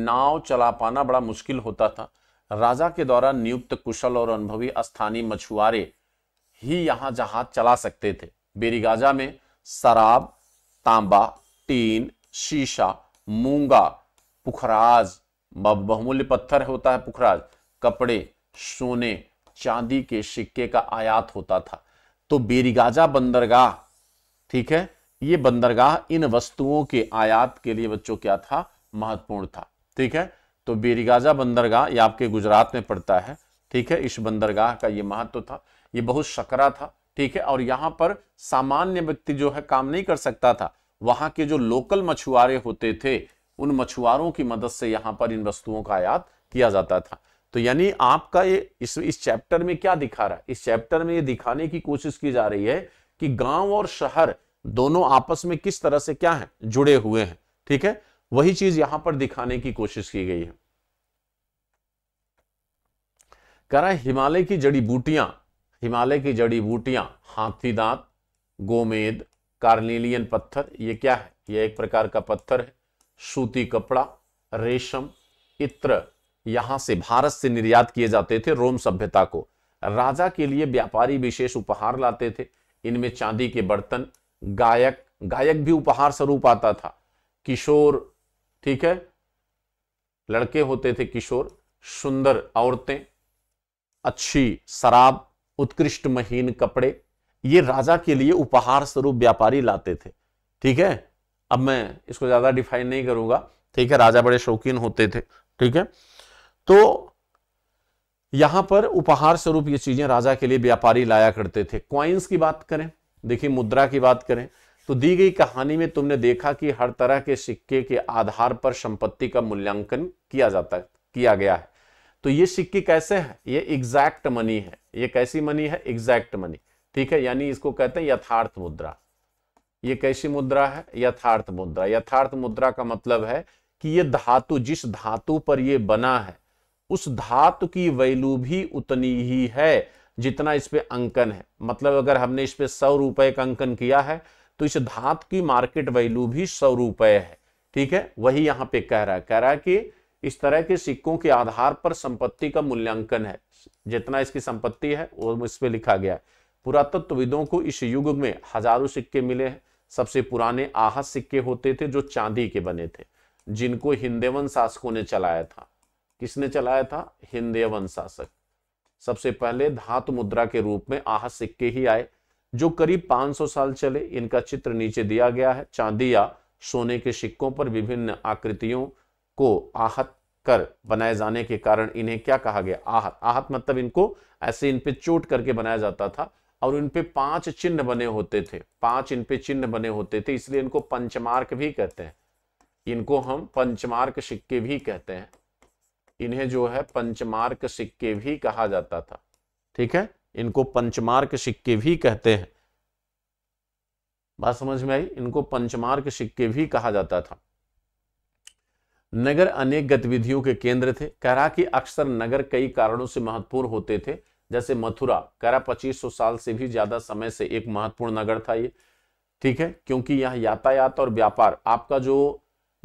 नाव चला पाना बड़ा मुश्किल होता था राजा के द्वारा नियुक्त कुशल और अनुभवी स्थानीय मछुआरे ही यहां जहाज चला सकते थे बेरीगाजा में शराब तांबा टीन शीशा मूंगा पुखराज बहुमूल्य पत्थर होता है पुखराज कपड़े सोने चांदी के सिक्के का आयात होता था तो बेरीगाजा बंदरगाह ठीक है ये बंदरगाह इन वस्तुओं के आयात के लिए बच्चों क्या था महत्वपूर्ण था ठीक है तो बेरीगाजा बंदरगाह ये आपके गुजरात में पड़ता है ठीक है इस बंदरगाह का ये महत्व था ये बहुत शकरा था ठीक है और यहाँ पर सामान्य व्यक्ति जो है काम नहीं कर सकता था वहां के जो लोकल मछुआरे होते थे उन मछुआरों की मदद से यहां पर इन वस्तुओं का आयात किया जाता था तो यानी आपका ये इस इस चैप्टर में क्या दिखा रहा है इस चैप्टर में ये दिखाने की कोशिश की जा रही है कि गांव और शहर दोनों आपस में किस तरह से क्या है जुड़े हुए हैं ठीक है वही चीज यहां पर दिखाने की कोशिश की गई है कह रहा है हिमालय की जड़ी बूटियां हिमालय की जड़ी बूटियां हाथी दांत गोमेद कार्नेलियन पत्थर ये क्या है ये एक प्रकार का पत्थर है सूती कपड़ा रेशम इत्र यहां से भारत से निर्यात किए जाते थे रोम सभ्यता को राजा के लिए व्यापारी विशेष उपहार लाते थे इनमें चांदी के बर्तन गायक गायक भी उपहार स्वरूप आता था किशोर ठीक है लड़के होते थे किशोर सुंदर औरतें अच्छी शराब उत्कृष्ट महीन कपड़े ये राजा के लिए उपहार स्वरूप व्यापारी लाते थे ठीक है अब मैं इसको ज़्यादा डिफाइन नहीं करूंगा ठीक है राजा बड़े शौकीन होते थे ठीक है तो यहां पर उपहार स्वरूप ये चीज़ें राजा के लिए व्यापारी लाया करते थे क्वाइंस की बात करें देखिए मुद्रा की बात करें तो दी गई कहानी में तुमने देखा कि हर तरह के सिक्के के आधार पर संपत्ति का मूल्यांकन किया जाता है किया गया है तो ये सिक्के कैसे हैं ये एग्जैक्ट मनी है ये कैसी मनी है एग्जैक्ट मनी ठीक है यानी इसको कहते हैं यथार्थ मुद्रा ये कैसी मुद्रा है यथार्थ मुद्रा यथार्थ मुद्रा का मतलब है कि ये धातु जिस धातु पर ये बना है उस धातु की वैल्यू भी उतनी ही है जितना इस पे अंकन है मतलब अगर हमने इस पे सौ रुपए का अंकन किया है तो इस धातु की मार्केट वैल्यू भी सौ रुपए है ठीक है वही यहाँ पे कह रहा है कह रहा है कि इस तरह के सिक्कों के आधार पर संपत्ति का मूल्यांकन है जितना इसकी संपत्ति है वो इस पर लिखा गया है पुरातत्वविदों को इस युग में हजारों सिक्के मिले हैं सबसे पुराने आहत सिक्के होते थे जो चांदी के बने थे जिनको हिंदेवन शासकों ने चलाया था किसने चलाया था हिंदेवन शासक सबसे पहले धातु मुद्रा के रूप में आहत सिक्के ही आए जो करीब 500 साल चले इनका चित्र नीचे दिया गया है चांदी या सोने के सिक्कों पर विभिन्न आकृतियों को आहत कर बनाए जाने के कारण इन्हें क्या कहा गया आहत आहत मतलब इनको ऐसे इन पे चोट करके बनाया जाता था और इनपे पांच चिन्ह बने होते थे पांच इनपे चिन्ह बने होते थे इसलिए इनको पंचमार्क भी कहते हैं इनको हम पंचमार्क सिक्के भी कहते हैं इन्हें जो है पंचमार्क सिक्के भी कहा जाता था ठीक है इनको पंचमार्क सिक्के भी कहते हैं बात समझ में आई इनको पंचमार्क सिक्के भी कहा जाता था नगर अनेक गतिविधियों के केंद्र थे कह रहा कि अक्सर नगर कई कारणों से महत्वपूर्ण होते थे जैसे मथुरा करा 2500 साल से भी ज्यादा समय से एक महत्वपूर्ण नगर था ये ठीक है क्योंकि यहाँ यातायात और व्यापार आपका जो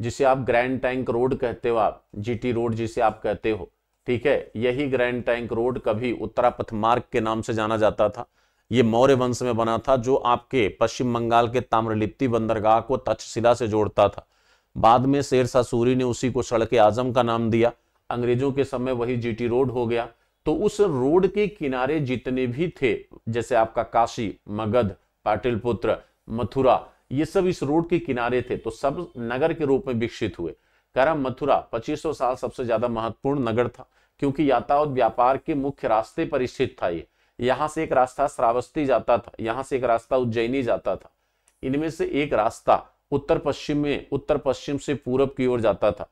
जिसे आप ग्रैंड टैंक रोड कहते हो आप जी रोड जिसे आप कहते हो ठीक है यही ग्रैंड टैंक रोड कभी उत्तरापथ मार्ग के नाम से जाना जाता था ये मौर्य वंश में बना था जो आपके पश्चिम बंगाल के ताम्रलिप्ति बंदरगाह को तक्षशिला से जोड़ता था बाद में शेर सूरी ने उसी को सड़क आजम का नाम दिया अंग्रेजों के समय वही जीटी रोड हो गया तो उस रोड के किनारे जितने भी थे जैसे आपका काशी मगध पाटिलपुत्र मथुरा ये सब इस रोड के किनारे थे तो सब नगर के रूप में विकसित हुए कह रहा मथुरा 2500 साल सबसे ज्यादा महत्वपूर्ण नगर था क्योंकि यातायात व्यापार के मुख्य रास्ते पर स्थित था ये यहाँ से एक रास्ता श्रावस्ती जाता था यहां से एक रास्ता उज्जैनी जाता था इनमें से एक रास्ता उत्तर पश्चिम में उत्तर पश्चिम से पूरब की ओर जाता था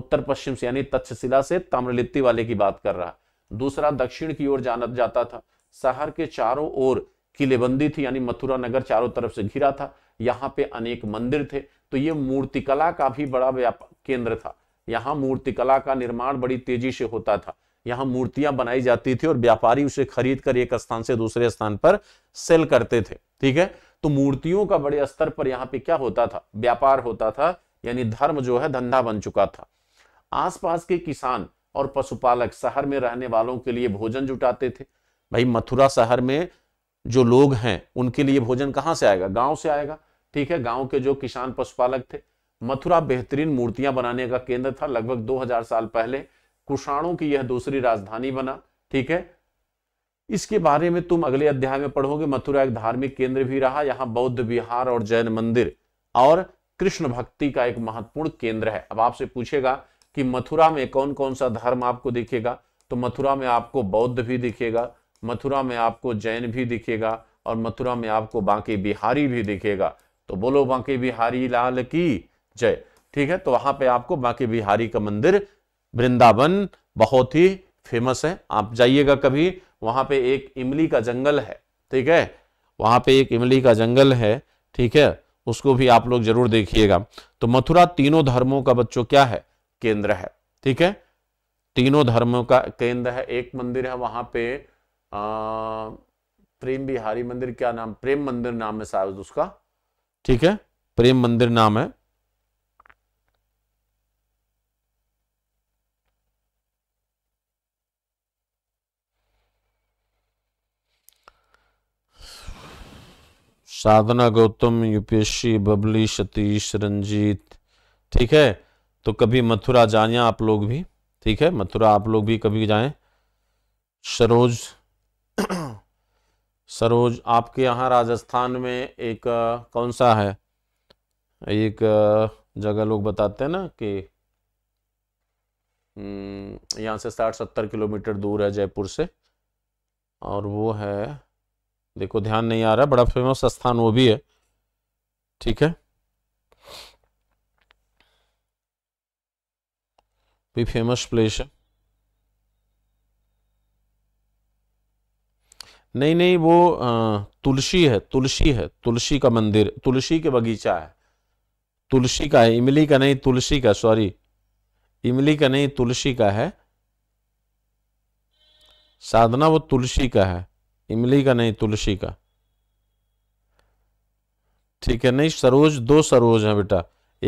उत्तर पश्चिम से यानी तक्षशिला से ताम्रलिप्ति वाले की बात कर रहा दूसरा दक्षिण की ओर जाना जाता था शहर के चारों ओर किलेबंदी थी यानी मथुरा नगर चारों तरफ से घिरा था यहाँ पे अनेक मंदिर थे तो ये मूर्तिकला का भी बड़ा केंद्र था यहाँ मूर्तिकला का निर्माण बड़ी तेजी से होता था यहाँ मूर्तियां बनाई जाती थी और व्यापारी उसे खरीद कर एक स्थान से दूसरे स्थान पर सेल करते थे ठीक है तो मूर्तियों का बड़े स्तर पर यहाँ पे क्या होता था व्यापार होता था यानी धर्म जो है धंधा बन चुका था आसपास के किसान और पशुपालक शहर में रहने वालों के लिए भोजन जुटाते थे भाई मथुरा शहर में जो लोग हैं उनके लिए भोजन कहाँ से आएगा गांव से आएगा ठीक है गांव के जो किसान पशुपालक थे मथुरा बेहतरीन मूर्तियां बनाने का केंद्र था लगभग 2000 साल पहले कुषाणों की यह दूसरी राजधानी बना ठीक है इसके बारे में तुम अगले अध्याय में पढ़ोगे मथुरा एक धार्मिक केंद्र भी रहा यहाँ बौद्ध विहार और जैन मंदिर और कृष्ण भक्ति का एक महत्वपूर्ण केंद्र है अब आपसे पूछेगा कि मथुरा में कौन कौन सा धर्म आपको दिखेगा तो मथुरा में आपको बौद्ध भी दिखेगा मथुरा में आपको जैन भी दिखेगा और मथुरा में आपको बांके बिहारी भी दिखेगा तो बोलो बांके बिहारी लाल की जय ठीक है तो वहां पे आपको बांके बिहारी का मंदिर वृंदावन बहुत ही फेमस है आप जाइएगा कभी वहां पे एक इमली का जंगल है ठीक है वहां पे एक इमली का जंगल है ठीक है उसको भी आप लोग जरूर देखिएगा तो मथुरा तीनों धर्मों का बच्चों क्या है केंद्र है ठीक है तीनों धर्मों का केंद्र है एक मंदिर है वहां पे आ, प्रेम बिहारी मंदिर क्या नाम प्रेम मंदिर नाम है शायद उसका ठीक है प्रेम मंदिर नाम है साधना गौतम यूपीएससी बबली सतीश रंजीत ठीक है तो कभी मथुरा जाए आप लोग भी ठीक है मथुरा आप लोग भी कभी जाएं सरोज सरोज आपके यहाँ राजस्थान में एक कौन सा है एक जगह लोग बताते हैं ना कि हम्म, यहाँ से साठ सत्तर किलोमीटर दूर है जयपुर से और वो है देखो ध्यान नहीं आ रहा बड़ा फेमस स्थान वो भी है ठीक है फेमस प्लेस है नहीं नहीं वो तुलसी है तुलसी है तुलसी का मंदिर तुलसी के बगीचा है तुलसी का है इमली का नहीं तुलसी का सॉरी इमली का नहीं तुलसी का है साधना वो तुलसी का है इमली का नहीं तुलसी का ठीक है नहीं सरोज दो सरोज है बेटा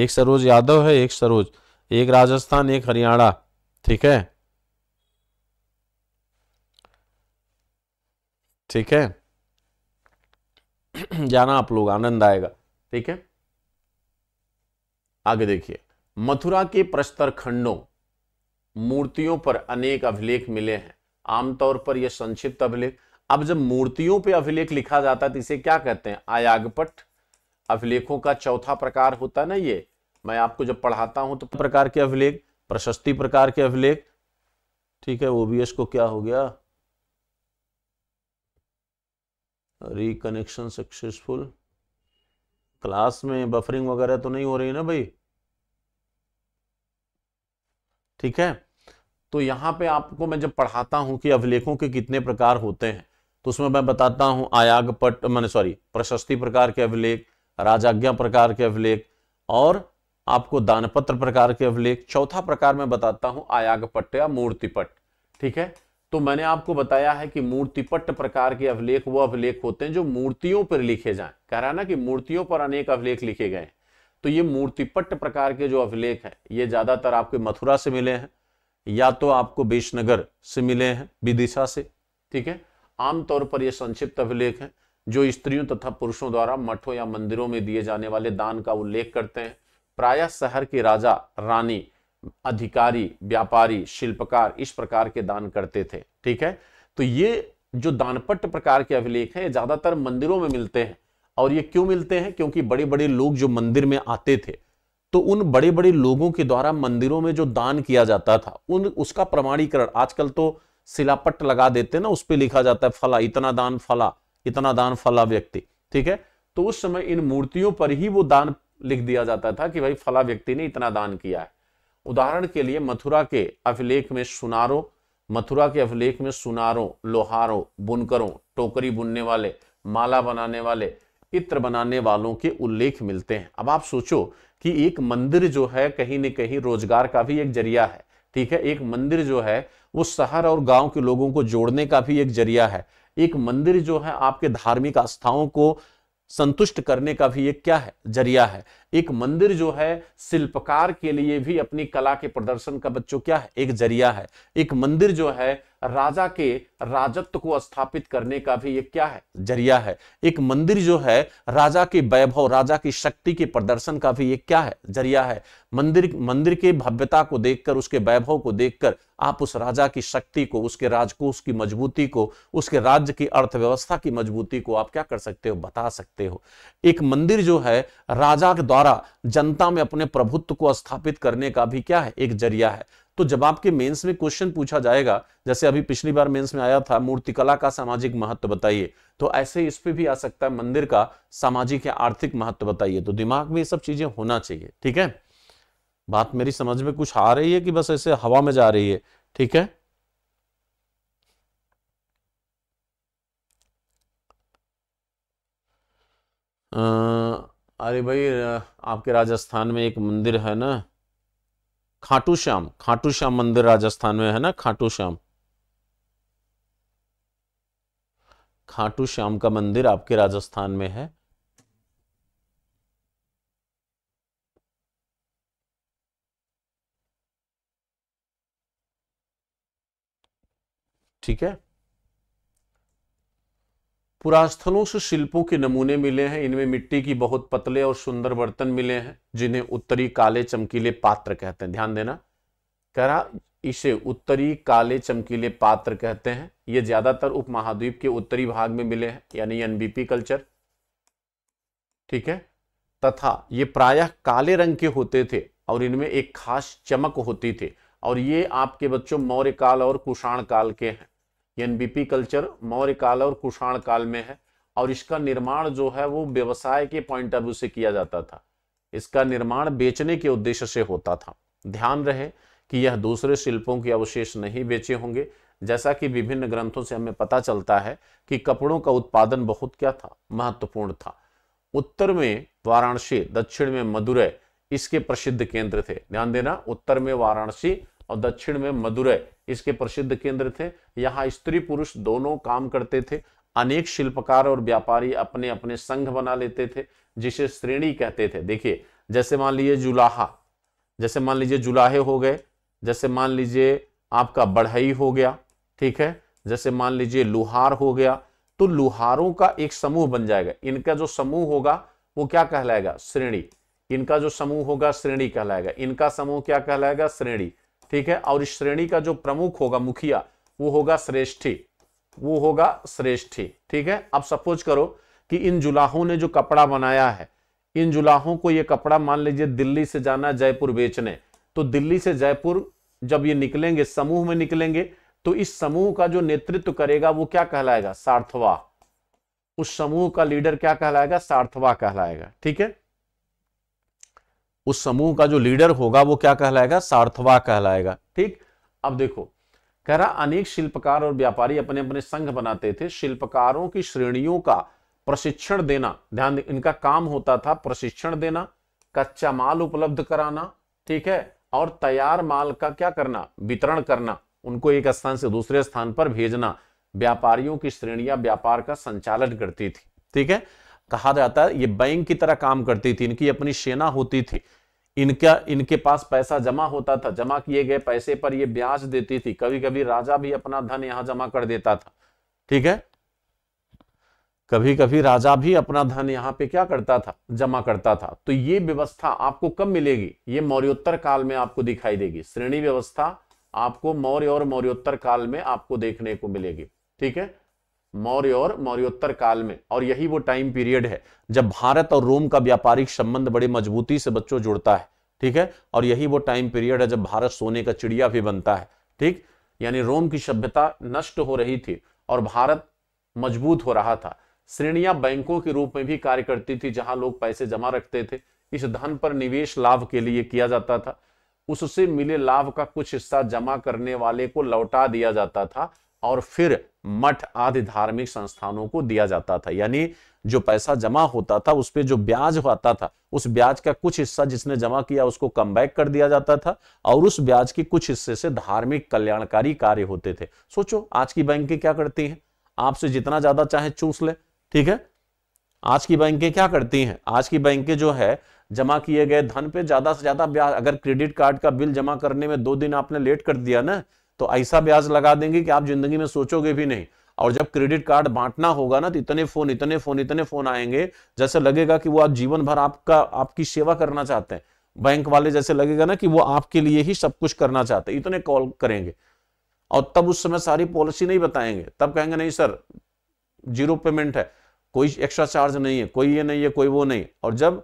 एक सरोज यादव है एक सरोज एक राजस्थान एक हरियाणा ठीक है ठीक है जाना आप लोग आनंद आएगा ठीक है आगे देखिए मथुरा के प्रस्तर खंडों मूर्तियों पर अनेक अभिलेख मिले हैं आमतौर पर यह संक्षिप्त अभिलेख अब जब मूर्तियों पर अभिलेख लिखा जाता है तो इसे क्या कहते हैं आयागपट अभिलेखों का चौथा प्रकार होता है ना ये मैं आपको जब पढ़ाता हूं तो प्रकार के अभिलेख प्रशस्ति प्रकार के अभिलेख ठीक है ओबीएस को क्या हो गया रिकनेक्शन सक्सेसफुल क्लास में बफरिंग वगैरह तो नहीं हो रही ना भाई ठीक है तो यहां पे आपको मैं जब पढ़ाता हूं कि अभिलेखों के कितने प्रकार होते हैं तो उसमें मैं बताता हूं आयाग पट मैंने सॉरी प्रशस्ति प्रकार के अभिलेख राजाज्ञा प्रकार के अभिलेख और आपको दानपत्र प्रकार के अभिलेख चौथा प्रकार मैं बताता हूं पट्ट या मूर्तिपट ठीक है तो मैंने आपको बताया है कि मूर्तिपट्ट प्रकार के अभिलेख वो अभिलेख होते हैं जो मूर्तियों पर लिखे जाए कह रहा है ना कि मूर्तियों पर अनेक अभिलेख लिखे गए तो ये मूर्तिपट्ट प्रकार के जो अभिलेख है ये ज्यादातर आपके मथुरा से मिले हैं या तो आपको बेशनगर से मिले हैं विदिशा से ठीक है आमतौर पर यह संक्षिप्त अभिलेख है जो स्त्रियों तथा पुरुषों द्वारा मठों या मंदिरों में दिए जाने वाले दान का उल्लेख करते हैं प्राय शहर के राजा रानी अधिकारी व्यापारी शिल्पकार इस प्रकार के दान करते थे ठीक है तो ये जो दानपट्ट प्रकार के अभिलेख है ज्यादातर मंदिरों में मिलते हैं और ये क्यों मिलते हैं क्योंकि बड़े बड़े लोग जो मंदिर में आते थे तो उन बड़े बड़े लोगों के द्वारा मंदिरों में जो दान किया जाता था उन उसका प्रमाणीकरण आजकल तो शिलापट्ट लगा देते ना उस पर लिखा जाता है फला इतना दान फला इतना दान फला व्यक्ति ठीक है तो उस समय इन मूर्तियों पर ही वो दान लिख दिया जाता था कि भाई फला व्यक्ति ने इतना दान किया है उदाहरण के लिए मथुरा के अभिलेख में सुनारों मथुरा के अभिलेख में सुनारों लोहारों बुनकरों टोकरी बुनने वाले माला बनाने वाले इत्र बनाने वालों के उल्लेख मिलते हैं अब आप सोचो कि एक मंदिर जो है कहीं ना कहीं रोजगार का भी एक जरिया है ठीक है एक मंदिर जो है वो शहर और गांव के लोगों को जोड़ने का भी एक जरिया है एक मंदिर जो है आपके धार्मिक आस्थाओं को संतुष्ट करने का भी एक क्या है जरिया है एक मंदिर जो है शिल्पकार के लिए भी अपनी कला के प्रदर्शन का बच्चों क्या है एक जरिया है एक मंदिर जो है राजा के राजत्व को स्थापित करने का भी एक क्या है जरिया है एक मंदिर जो है राजा के वैभव राजा की शक्ति के प्रदर्शन का भी एक क्या है जरिया है मंदिर मंदिर के भव्यता को देखकर उसके वैभव को देखकर आप उस राजा की शक्ति को उसके राजकोष की मजबूती को उसके राज्य की अर्थव्यवस्था की मजबूती को आप क्या कर सकते हो बता सकते हो एक मंदिर जो है राजा के द्वारा जनता में अपने प्रभुत्व को स्थापित करने का भी क्या है एक जरिया है तो जब आपके मेंस में क्वेश्चन पूछा जाएगा जैसे अभी पिछली बार मेंस में आया था मूर्तिकला का सामाजिक महत्व बताइए तो ऐसे इस पर भी आ सकता है मंदिर का सामाजिक या आर्थिक महत्व बताइए तो दिमाग में ये सब चीजें होना चाहिए ठीक है बात मेरी समझ में कुछ आ रही है कि बस ऐसे हवा में जा रही है ठीक है अरे भाई आपके राजस्थान में एक मंदिर है ना खाटू श्याम खाटू श्याम मंदिर राजस्थान में है ना खाटू श्याम खाटू श्याम का मंदिर आपके राजस्थान में है ठीक है पुरास्थलों से शिल्पों के नमूने मिले हैं इनमें मिट्टी की बहुत पतले और सुंदर बर्तन मिले हैं जिन्हें उत्तरी काले चमकीले पात्र कहते हैं ध्यान देना कह रहा इसे उत्तरी काले चमकीले पात्र कहते हैं ये ज्यादातर उपमहाद्वीप के उत्तरी भाग में मिले हैं यानी एनबीपी कल्चर ठीक है तथा ये प्रायः काले रंग के होते थे और इनमें एक खास चमक होती थी और ये आपके बच्चों मौर्य काल और कुषाण काल के हैं एनबीपी कल्चर मौर्य काल और कुषाण काल में है और इसका निर्माण जो है वो व्यवसाय के पॉइंट ऑफ व्यू से किया जाता था इसका निर्माण बेचने के उद्देश्य से होता था ध्यान रहे कि यह दूसरे शिल्पों के अवशेष नहीं बेचे होंगे जैसा कि विभिन्न ग्रंथों से हमें पता चलता है कि कपड़ों का उत्पादन बहुत क्या था महत्वपूर्ण था उत्तर में वाराणसी दक्षिण में मदुरै इसके प्रसिद्ध केंद्र थे ध्यान देना उत्तर में वाराणसी और दक्षिण में मदुरै इसके प्रसिद्ध केंद्र थे यहाँ स्त्री पुरुष दोनों काम करते थे अनेक शिल्पकार और व्यापारी अपने अपने संघ बना लेते थे जिसे श्रेणी कहते थे देखिए जैसे मान लीजिए जुलाहा जैसे मान लीजिए जुलाहे हो गए जैसे मान लीजिए आपका बढ़ई हो गया ठीक है जैसे मान लीजिए लुहार हो गया तो लुहारों का एक समूह बन जाएगा इनका जो समूह होगा वो क्या कहलाएगा श्रेणी इनका जो समूह होगा श्रेणी कहलाएगा इनका समूह क्या कहलाएगा श्रेणी ठीक है और इस श्रेणी का जो प्रमुख होगा मुखिया वो होगा श्रेष्ठी वो होगा श्रेष्ठी ठीक है अब सपोज करो कि इन जुलाहों ने जो कपड़ा बनाया है इन जुलाहों को ये कपड़ा मान लीजिए दिल्ली से जाना जयपुर बेचने तो दिल्ली से जयपुर जब ये निकलेंगे समूह में निकलेंगे तो इस समूह का जो नेतृत्व करेगा वो क्या कहलाएगा सार्थवा उस समूह का लीडर क्या कहलाएगा सार्थवा कहलाएगा ठीक है उस समूह का जो लीडर होगा वो क्या कहलाएगा सार्थवा कहलाएगा ठीक अब देखो कह रहा अनेक शिल्पकार और व्यापारी अपने अपने संघ बनाते थे शिल्पकारों की श्रेणियों का प्रशिक्षण देना ध्यान इनका काम होता था प्रशिक्षण देना कच्चा माल उपलब्ध कराना ठीक है और तैयार माल का क्या करना वितरण करना उनको एक स्थान से दूसरे स्थान पर भेजना व्यापारियों की श्रेणियां व्यापार का संचालन करती थी ठीक है कहा जाता है ये बैंक की तरह काम करती थी इनकी अपनी सेना होती थी इनका इनके पास पैसा जमा होता था जमा किए गए पैसे पर ये ब्याज देती थी कभी कभी राजा भी अपना धन यहां जमा कर देता था ठीक है कभी कभी राजा भी अपना धन यहाँ पे क्या करता था जमा करता था तो ये व्यवस्था आपको कब मिलेगी ये मौर्योत्तर काल में आपको दिखाई देगी श्रेणी व्यवस्था आपको मौर्य और मौर्योत्तर काल में आपको देखने को मिलेगी ठीक है मौर्य और मौर्योत्तर काल में और यही वो टाइम पीरियड है जब भारत और रोम का व्यापारिक संबंध बड़े मजबूती से बच्चों जुड़ता है ठीक है और यही वो टाइम पीरियड है जब भारत सोने का चिड़िया भी बनता है ठीक यानी रोम की सभ्यता नष्ट हो रही थी और भारत मजबूत हो रहा था श्रेणिया बैंकों के रूप में भी कार्य करती थी जहां लोग पैसे जमा रखते थे इस धन पर निवेश लाभ के लिए किया जाता था उससे मिले लाभ का कुछ हिस्सा जमा करने वाले को लौटा दिया जाता था और फिर मठ आदि धार्मिक संस्थानों को दिया जाता था यानी जो पैसा जमा होता था उस पर जो ब्याज होता था उस ब्याज का कुछ हिस्सा जिसने जमा किया उसको कम बैक कर दिया जाता था और उस ब्याज के कुछ हिस्से से धार्मिक कल्याणकारी कार्य होते थे सोचो आज की बैंकें क्या करती हैं आपसे जितना ज्यादा चाहे चूस ले ठीक है आज की बैंकें क्या करती हैं आज की बैंकें जो है जमा किए गए धन पे ज्यादा से ज्यादा ब्याज अगर क्रेडिट कार्ड का बिल जमा करने में दो दिन आपने लेट कर दिया ना तो ऐसा ब्याज लगा देंगे कि आप जिंदगी में सोचोगे भी नहीं और जब क्रेडिट कार्ड बांटना होगा ना तो इतने फोन इतने फोन इतने फोन आएंगे जैसे लगेगा कि वो आप जीवन भर आपका आपकी सेवा करना चाहते हैं बैंक वाले जैसे लगेगा ना कि वो आपके लिए ही सब कुछ करना चाहते हैं इतने कॉल करेंगे और तब उस समय सारी पॉलिसी नहीं बताएंगे तब कहेंगे नहीं सर जीरो पेमेंट है कोई एक्स्ट्रा चार्ज नहीं है कोई ये नहीं है कोई वो नहीं और जब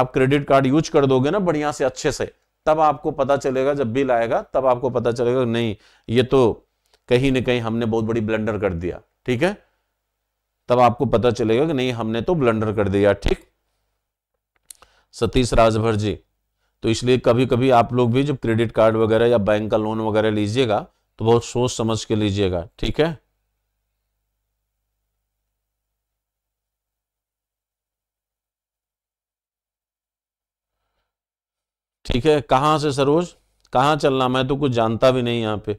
आप क्रेडिट कार्ड यूज कर दोगे ना बढ़िया से अच्छे से तब आपको पता चलेगा जब बिल आएगा तब आपको पता चलेगा नहीं ये तो कहीं ना कहीं हमने बहुत बड़ी ब्लंडर कर दिया ठीक है तब आपको पता चलेगा कि नहीं हमने तो ब्लंडर कर दिया ठीक सतीश राजभर जी तो इसलिए कभी कभी आप लोग भी जब क्रेडिट कार्ड वगैरह या बैंक का लोन वगैरह लीजिएगा तो बहुत सोच समझ के लीजिएगा ठीक है ठीक है कहां से सरोज कहां चलना मैं तो कुछ जानता भी नहीं यहां पे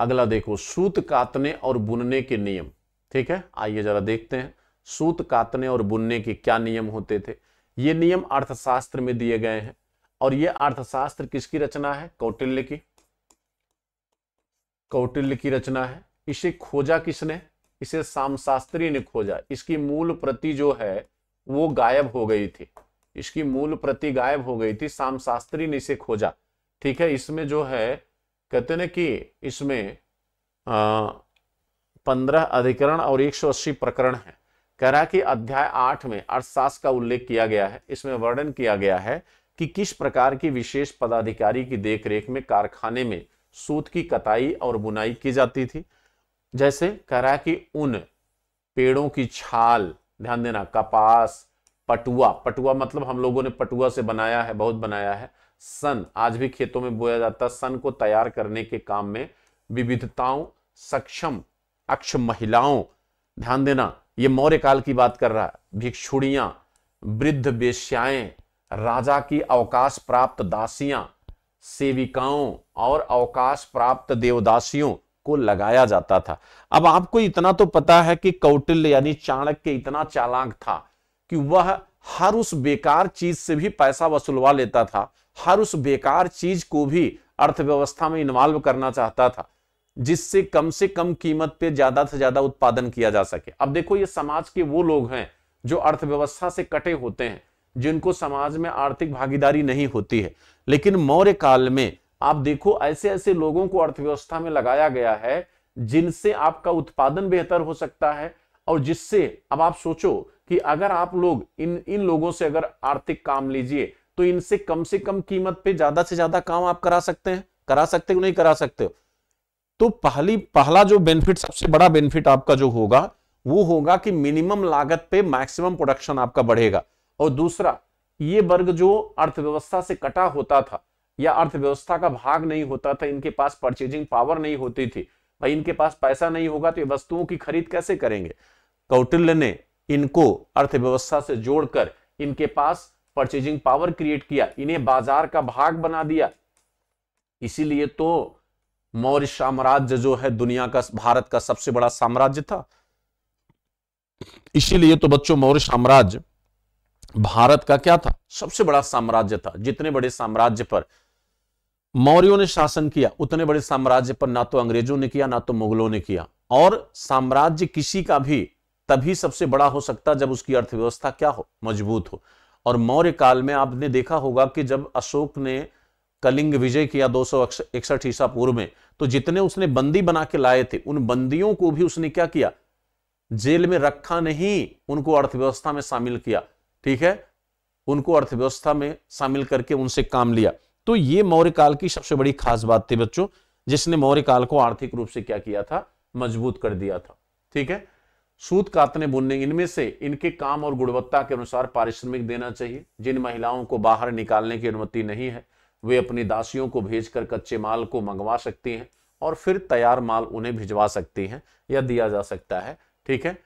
अगला देखो सूत कातने और बुनने के नियम ठीक है आइए जरा देखते हैं सूत कातने और बुनने के क्या नियम होते थे ये नियम अर्थशास्त्र में दिए गए हैं और ये अर्थशास्त्र किसकी रचना है कौटिल्य की कौटिल्य की रचना है इसे खोजा किसने इसे सामशास्त्री ने खोजा इसकी मूल प्रति जो है वो गायब हो गई थी इसकी मूल प्रति गायब हो गई थी साम शास्त्री ने इसे खोजा ठीक है इसमें जो है कहते ना कि इसमें पंद्रह अधिकरण और एक सौ अस्सी प्रकरण है कह रहा कि अध्याय आठ में अर्थशास्त्र का उल्लेख किया गया है इसमें वर्णन किया गया है कि किस प्रकार की विशेष पदाधिकारी की देखरेख में कारखाने में सूत की कताई और बुनाई की जाती थी जैसे कह रहा कि उन पेड़ों की छाल ध्यान देना कपास पटुआ पटुआ मतलब हम लोगों ने पटुआ से बनाया है बहुत बनाया है सन आज भी खेतों में बोया जाता है सन को तैयार करने के काम में विविधताओं सक्षम अक्ष महिलाओं ध्यान देना ये मौर्य काल की बात कर रहा है भिक्षुड़िया वृद्ध वेश्याएं राजा की अवकाश प्राप्त दासियां सेविकाओं और अवकाश प्राप्त देवदासियों को लगाया जाता था अब आपको इतना तो पता है कि कौटिल यानी चाणक्य इतना चालाक था कि वह हर उस बेकार चीज से भी पैसा वसूलवा लेता था हर उस बेकार चीज को भी अर्थव्यवस्था में इन्वॉल्व करना चाहता था जिससे कम से कम कीमत पे ज्यादा से ज्यादा उत्पादन किया जा सके अब देखो ये समाज के वो लोग हैं जो अर्थव्यवस्था से कटे होते हैं जिनको समाज में आर्थिक भागीदारी नहीं होती है लेकिन मौर्य काल में आप देखो ऐसे ऐसे लोगों को अर्थव्यवस्था में लगाया गया है जिनसे आपका उत्पादन बेहतर हो सकता है और जिससे अब आप सोचो कि अगर आप लोग इन इन लोगों से अगर आर्थिक काम लीजिए तो इनसे कम से कम कीमत पे ज्यादा से ज्यादा काम आप करा सकते हैं करा सकते हो नहीं करा सकते हो तो पहली पहला जो बेनिफिट सबसे बड़ा बेनिफिट आपका जो होगा वो होगा कि मिनिमम लागत पे मैक्सिमम प्रोडक्शन आपका बढ़ेगा और दूसरा ये वर्ग जो अर्थव्यवस्था से कटा होता था या अर्थव्यवस्था का भाग नहीं होता था इनके पास परचेजिंग पावर नहीं होती थी भाई इनके पास पैसा नहीं होगा तो ये वस्तुओं की खरीद कैसे करेंगे कौटिल्य ने इनको अर्थव्यवस्था से जोड़कर इनके पास परचेजिंग पावर क्रिएट किया इन्हें बाजार का भाग बना दिया इसीलिए तो मौर्य साम्राज्य जो है दुनिया का भारत का सबसे बड़ा साम्राज्य था इसीलिए तो बच्चों मौर्य साम्राज्य भारत का क्या था सबसे बड़ा साम्राज्य था जितने बड़े साम्राज्य पर मौर्यों ने शासन किया उतने बड़े साम्राज्य पर ना तो अंग्रेजों ने किया ना तो मुगलों ने किया और साम्राज्य किसी का भी तभी सबसे बड़ा हो सकता जब उसकी अर्थव्यवस्था क्या हो मजबूत हो और मौर्य काल में आपने देखा होगा कि जब अशोक ने कलिंग विजय किया दो सौ इकसठ ईसा पूर्व में तो जितने उसने बंदी बना के लाए थे उन बंदियों को भी उसने क्या किया जेल में रखा नहीं उनको अर्थव्यवस्था में शामिल किया ठीक है उनको अर्थव्यवस्था में शामिल करके उनसे काम लिया तो ये मौर्य काल की सबसे बड़ी खास बात थी बच्चों जिसने मौर्य काल को आर्थिक रूप से क्या किया था मजबूत कर दिया था ठीक है सूत कातने बुनने इनमें से इनके काम और गुणवत्ता के अनुसार पारिश्रमिक देना चाहिए जिन महिलाओं को बाहर निकालने की अनुमति नहीं है वे अपनी दासियों को भेजकर कच्चे माल को मंगवा सकती हैं और फिर तैयार माल उन्हें भिजवा सकती हैं या दिया जा सकता है ठीक है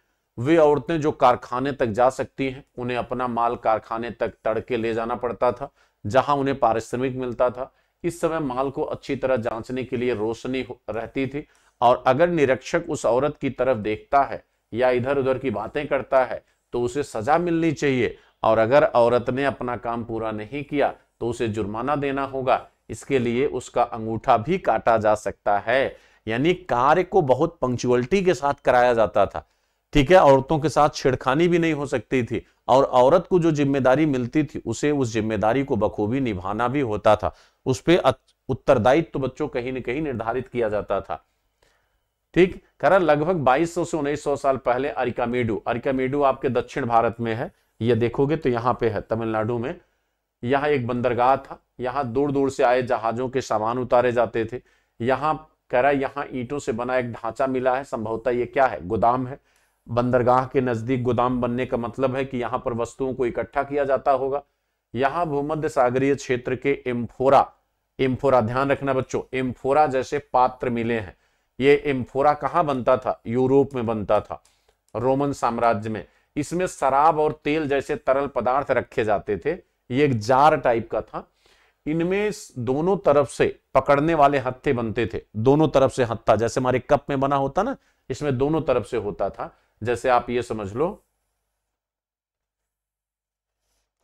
वे औरतें जो कारखाने तक जा सकती हैं उन्हें अपना माल कारखाने तक तड़के ले जाना पड़ता था जहां उन्हें पारिश्रमिक मिलता था इस समय माल को अच्छी तरह जांचने के लिए रोशनी रहती थी और अगर निरीक्षक उस औरत की तरफ देखता है या इधर उधर की बातें करता है तो उसे सजा मिलनी चाहिए और अगर औरत ने अपना काम पूरा नहीं किया तो उसे जुर्माना देना होगा इसके लिए उसका अंगूठा भी काटा जा सकता है यानी कार्य को बहुत पंक्चुअलिटी के साथ कराया जाता था ठीक है औरतों के साथ छेड़खानी भी नहीं हो सकती थी और औरत को जो जिम्मेदारी मिलती थी उसे उस जिम्मेदारी को बखूबी निभाना भी होता था उस पर उत्तरदायित्व तो बच्चों कहीं ना कहीं निर्धारित किया जाता था ठीक करा लगभग 2200 से 1900 साल पहले अरिकामेडू अरिकामेडू आपके दक्षिण भारत में है ये देखोगे तो यहाँ पे है तमिलनाडु में यहाँ एक बंदरगाह था यहाँ दूर दूर से आए जहाजों के सामान उतारे जाते थे यहाँ करा यहाँ ईंटों से बना एक ढांचा मिला है संभवतः ये क्या है गोदाम है बंदरगाह के नजदीक गोदाम बनने का मतलब है कि यहां पर वस्तुओं को इकट्ठा किया जाता होगा यहां भूमध्य सागरीय क्षेत्र के एम्फोरा एम्फोरा ध्यान रखना बच्चों एम्फोरा जैसे पात्र मिले हैं ये एम्फोरा कहां बनता था यूरोप में बनता था रोमन साम्राज्य में इसमें शराब और तेल जैसे तरल पदार्थ रखे जाते थे ये एक जार टाइप का था इनमें दोनों तरफ से पकड़ने वाले हत्थे बनते थे दोनों तरफ से हत्था जैसे हमारे कप में बना होता ना इसमें दोनों तरफ से होता था जैसे आप ये समझ लो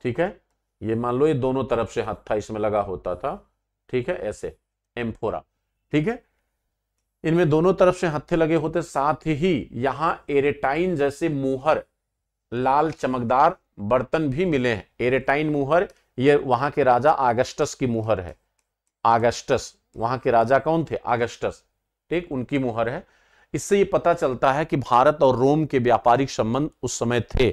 ठीक है ये मान लो ये दोनों तरफ से हाथ था इसमें लगा होता था ठीक है ऐसे एम्फोरा ठीक है इनमें दोनों तरफ से हत्थे लगे होते साथ ही यहां एरेटाइन जैसे मुहर लाल चमकदार बर्तन भी मिले हैं एरेटाइन मुहर ये वहां के राजा आगस्टस की मुहर है आगस्टस वहां के राजा कौन थे आगस्टस ठीक उनकी मुहर है इससे ये पता चलता है कि भारत और रोम के व्यापारिक संबंध उस समय थे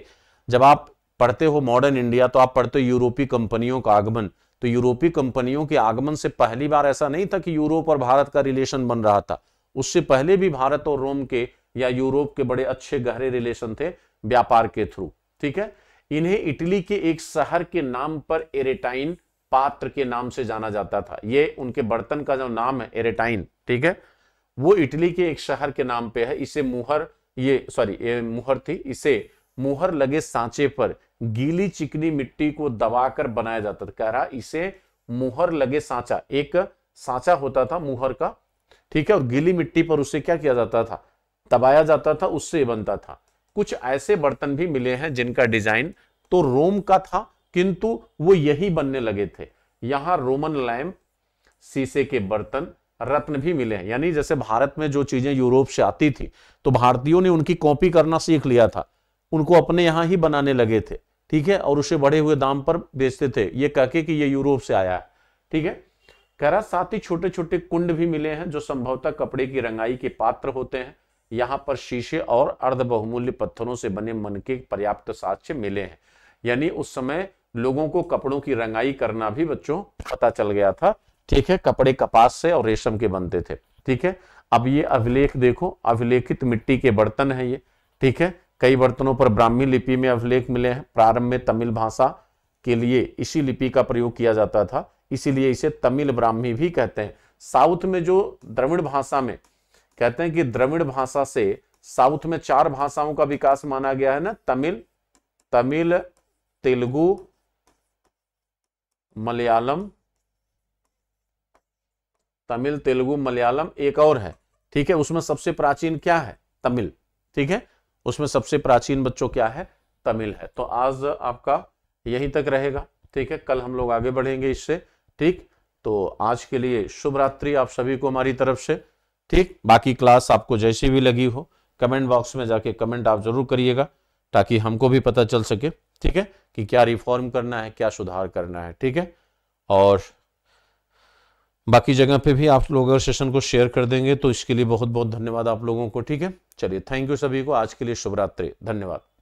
जब आप पढ़ते हो मॉडर्न इंडिया तो आप पढ़ते हो यूरोपीय कंपनियों का आगमन तो यूरोपीय कंपनियों के आगमन से पहली बार ऐसा नहीं था कि यूरोप और भारत का रिलेशन बन रहा था उससे पहले भी भारत और रोम के या यूरोप के बड़े अच्छे गहरे रिलेशन थे व्यापार के थ्रू ठीक है इन्हें इटली के एक शहर के नाम पर एरेटाइन पात्र के नाम से जाना जाता था ये उनके बर्तन का जो नाम है एरेटाइन ठीक है वो इटली के एक शहर के नाम पे है इसे मुहर ये सॉरी ये मुहर थी इसे मुहर लगे सांचे पर गीली चिकनी मिट्टी को दबाकर बनाया जाता था कह रहा इसे मुहर लगे सांचा एक सांचा होता था मुहर का ठीक है और गीली मिट्टी पर उसे क्या किया जाता था दबाया जाता था उससे बनता था कुछ ऐसे बर्तन भी मिले हैं जिनका डिजाइन तो रोम का था किंतु वो यही बनने लगे थे यहां रोमन लैम्प शीशे के बर्तन रत्न भी मिले हैं यानी जैसे भारत में जो चीजें यूरोप से आती थी तो भारतीयों ने उनकी कॉपी करना सीख लिया था उनको अपने यहाँ ही बनाने लगे थे ठीक है और उसे बढ़े हुए दाम पर बेचते थे ये कहके कि ये यूरोप से आया है ठीक है कह रहा साथ ही छोटे छोटे कुंड भी मिले हैं जो संभवतः कपड़े की रंगाई के पात्र होते हैं यहाँ पर शीशे और अर्ध बहुमूल्य पत्थरों से बने मन के पर्याप्त साक्ष्य मिले हैं यानी उस समय लोगों को कपड़ों की रंगाई करना भी बच्चों पता चल गया था ठीक है कपड़े कपास से और रेशम के बनते थे ठीक है अब ये अभिलेख देखो अभिलेखित मिट्टी के बर्तन है ये ठीक है कई बर्तनों पर ब्राह्मी लिपि में अभिलेख मिले हैं प्रारंभ में तमिल भाषा के लिए इसी लिपि का प्रयोग किया जाता था इसीलिए इसे तमिल ब्राह्मी भी कहते हैं साउथ में जो द्रविड़ भाषा में कहते हैं कि द्रविड़ भाषा से साउथ में चार भाषाओं का विकास माना गया है ना तमिल तमिल तेलुगु मलयालम तमिल तेलुगु मलयालम एक और है ठीक है उसमें सबसे प्राचीन क्या है तमिल ठीक है उसमें सबसे प्राचीन बच्चों क्या है तमिल है तो आज आपका यहीं तक रहेगा ठीक है कल हम लोग आगे बढ़ेंगे इससे ठीक तो आज के लिए शुभ रात्रि आप सभी को हमारी तरफ से ठीक बाकी क्लास आपको जैसी भी लगी हो कमेंट बॉक्स में जाके कमेंट आप जरूर करिएगा ताकि हमको भी पता चल सके ठीक है कि क्या रिफॉर्म करना है क्या सुधार करना है ठीक है और बाकी जगह पे भी आप लोग अगर सेशन को शेयर कर देंगे तो इसके लिए बहुत बहुत धन्यवाद आप लोगों को ठीक है चलिए थैंक यू सभी को आज के लिए शुभरात्रि धन्यवाद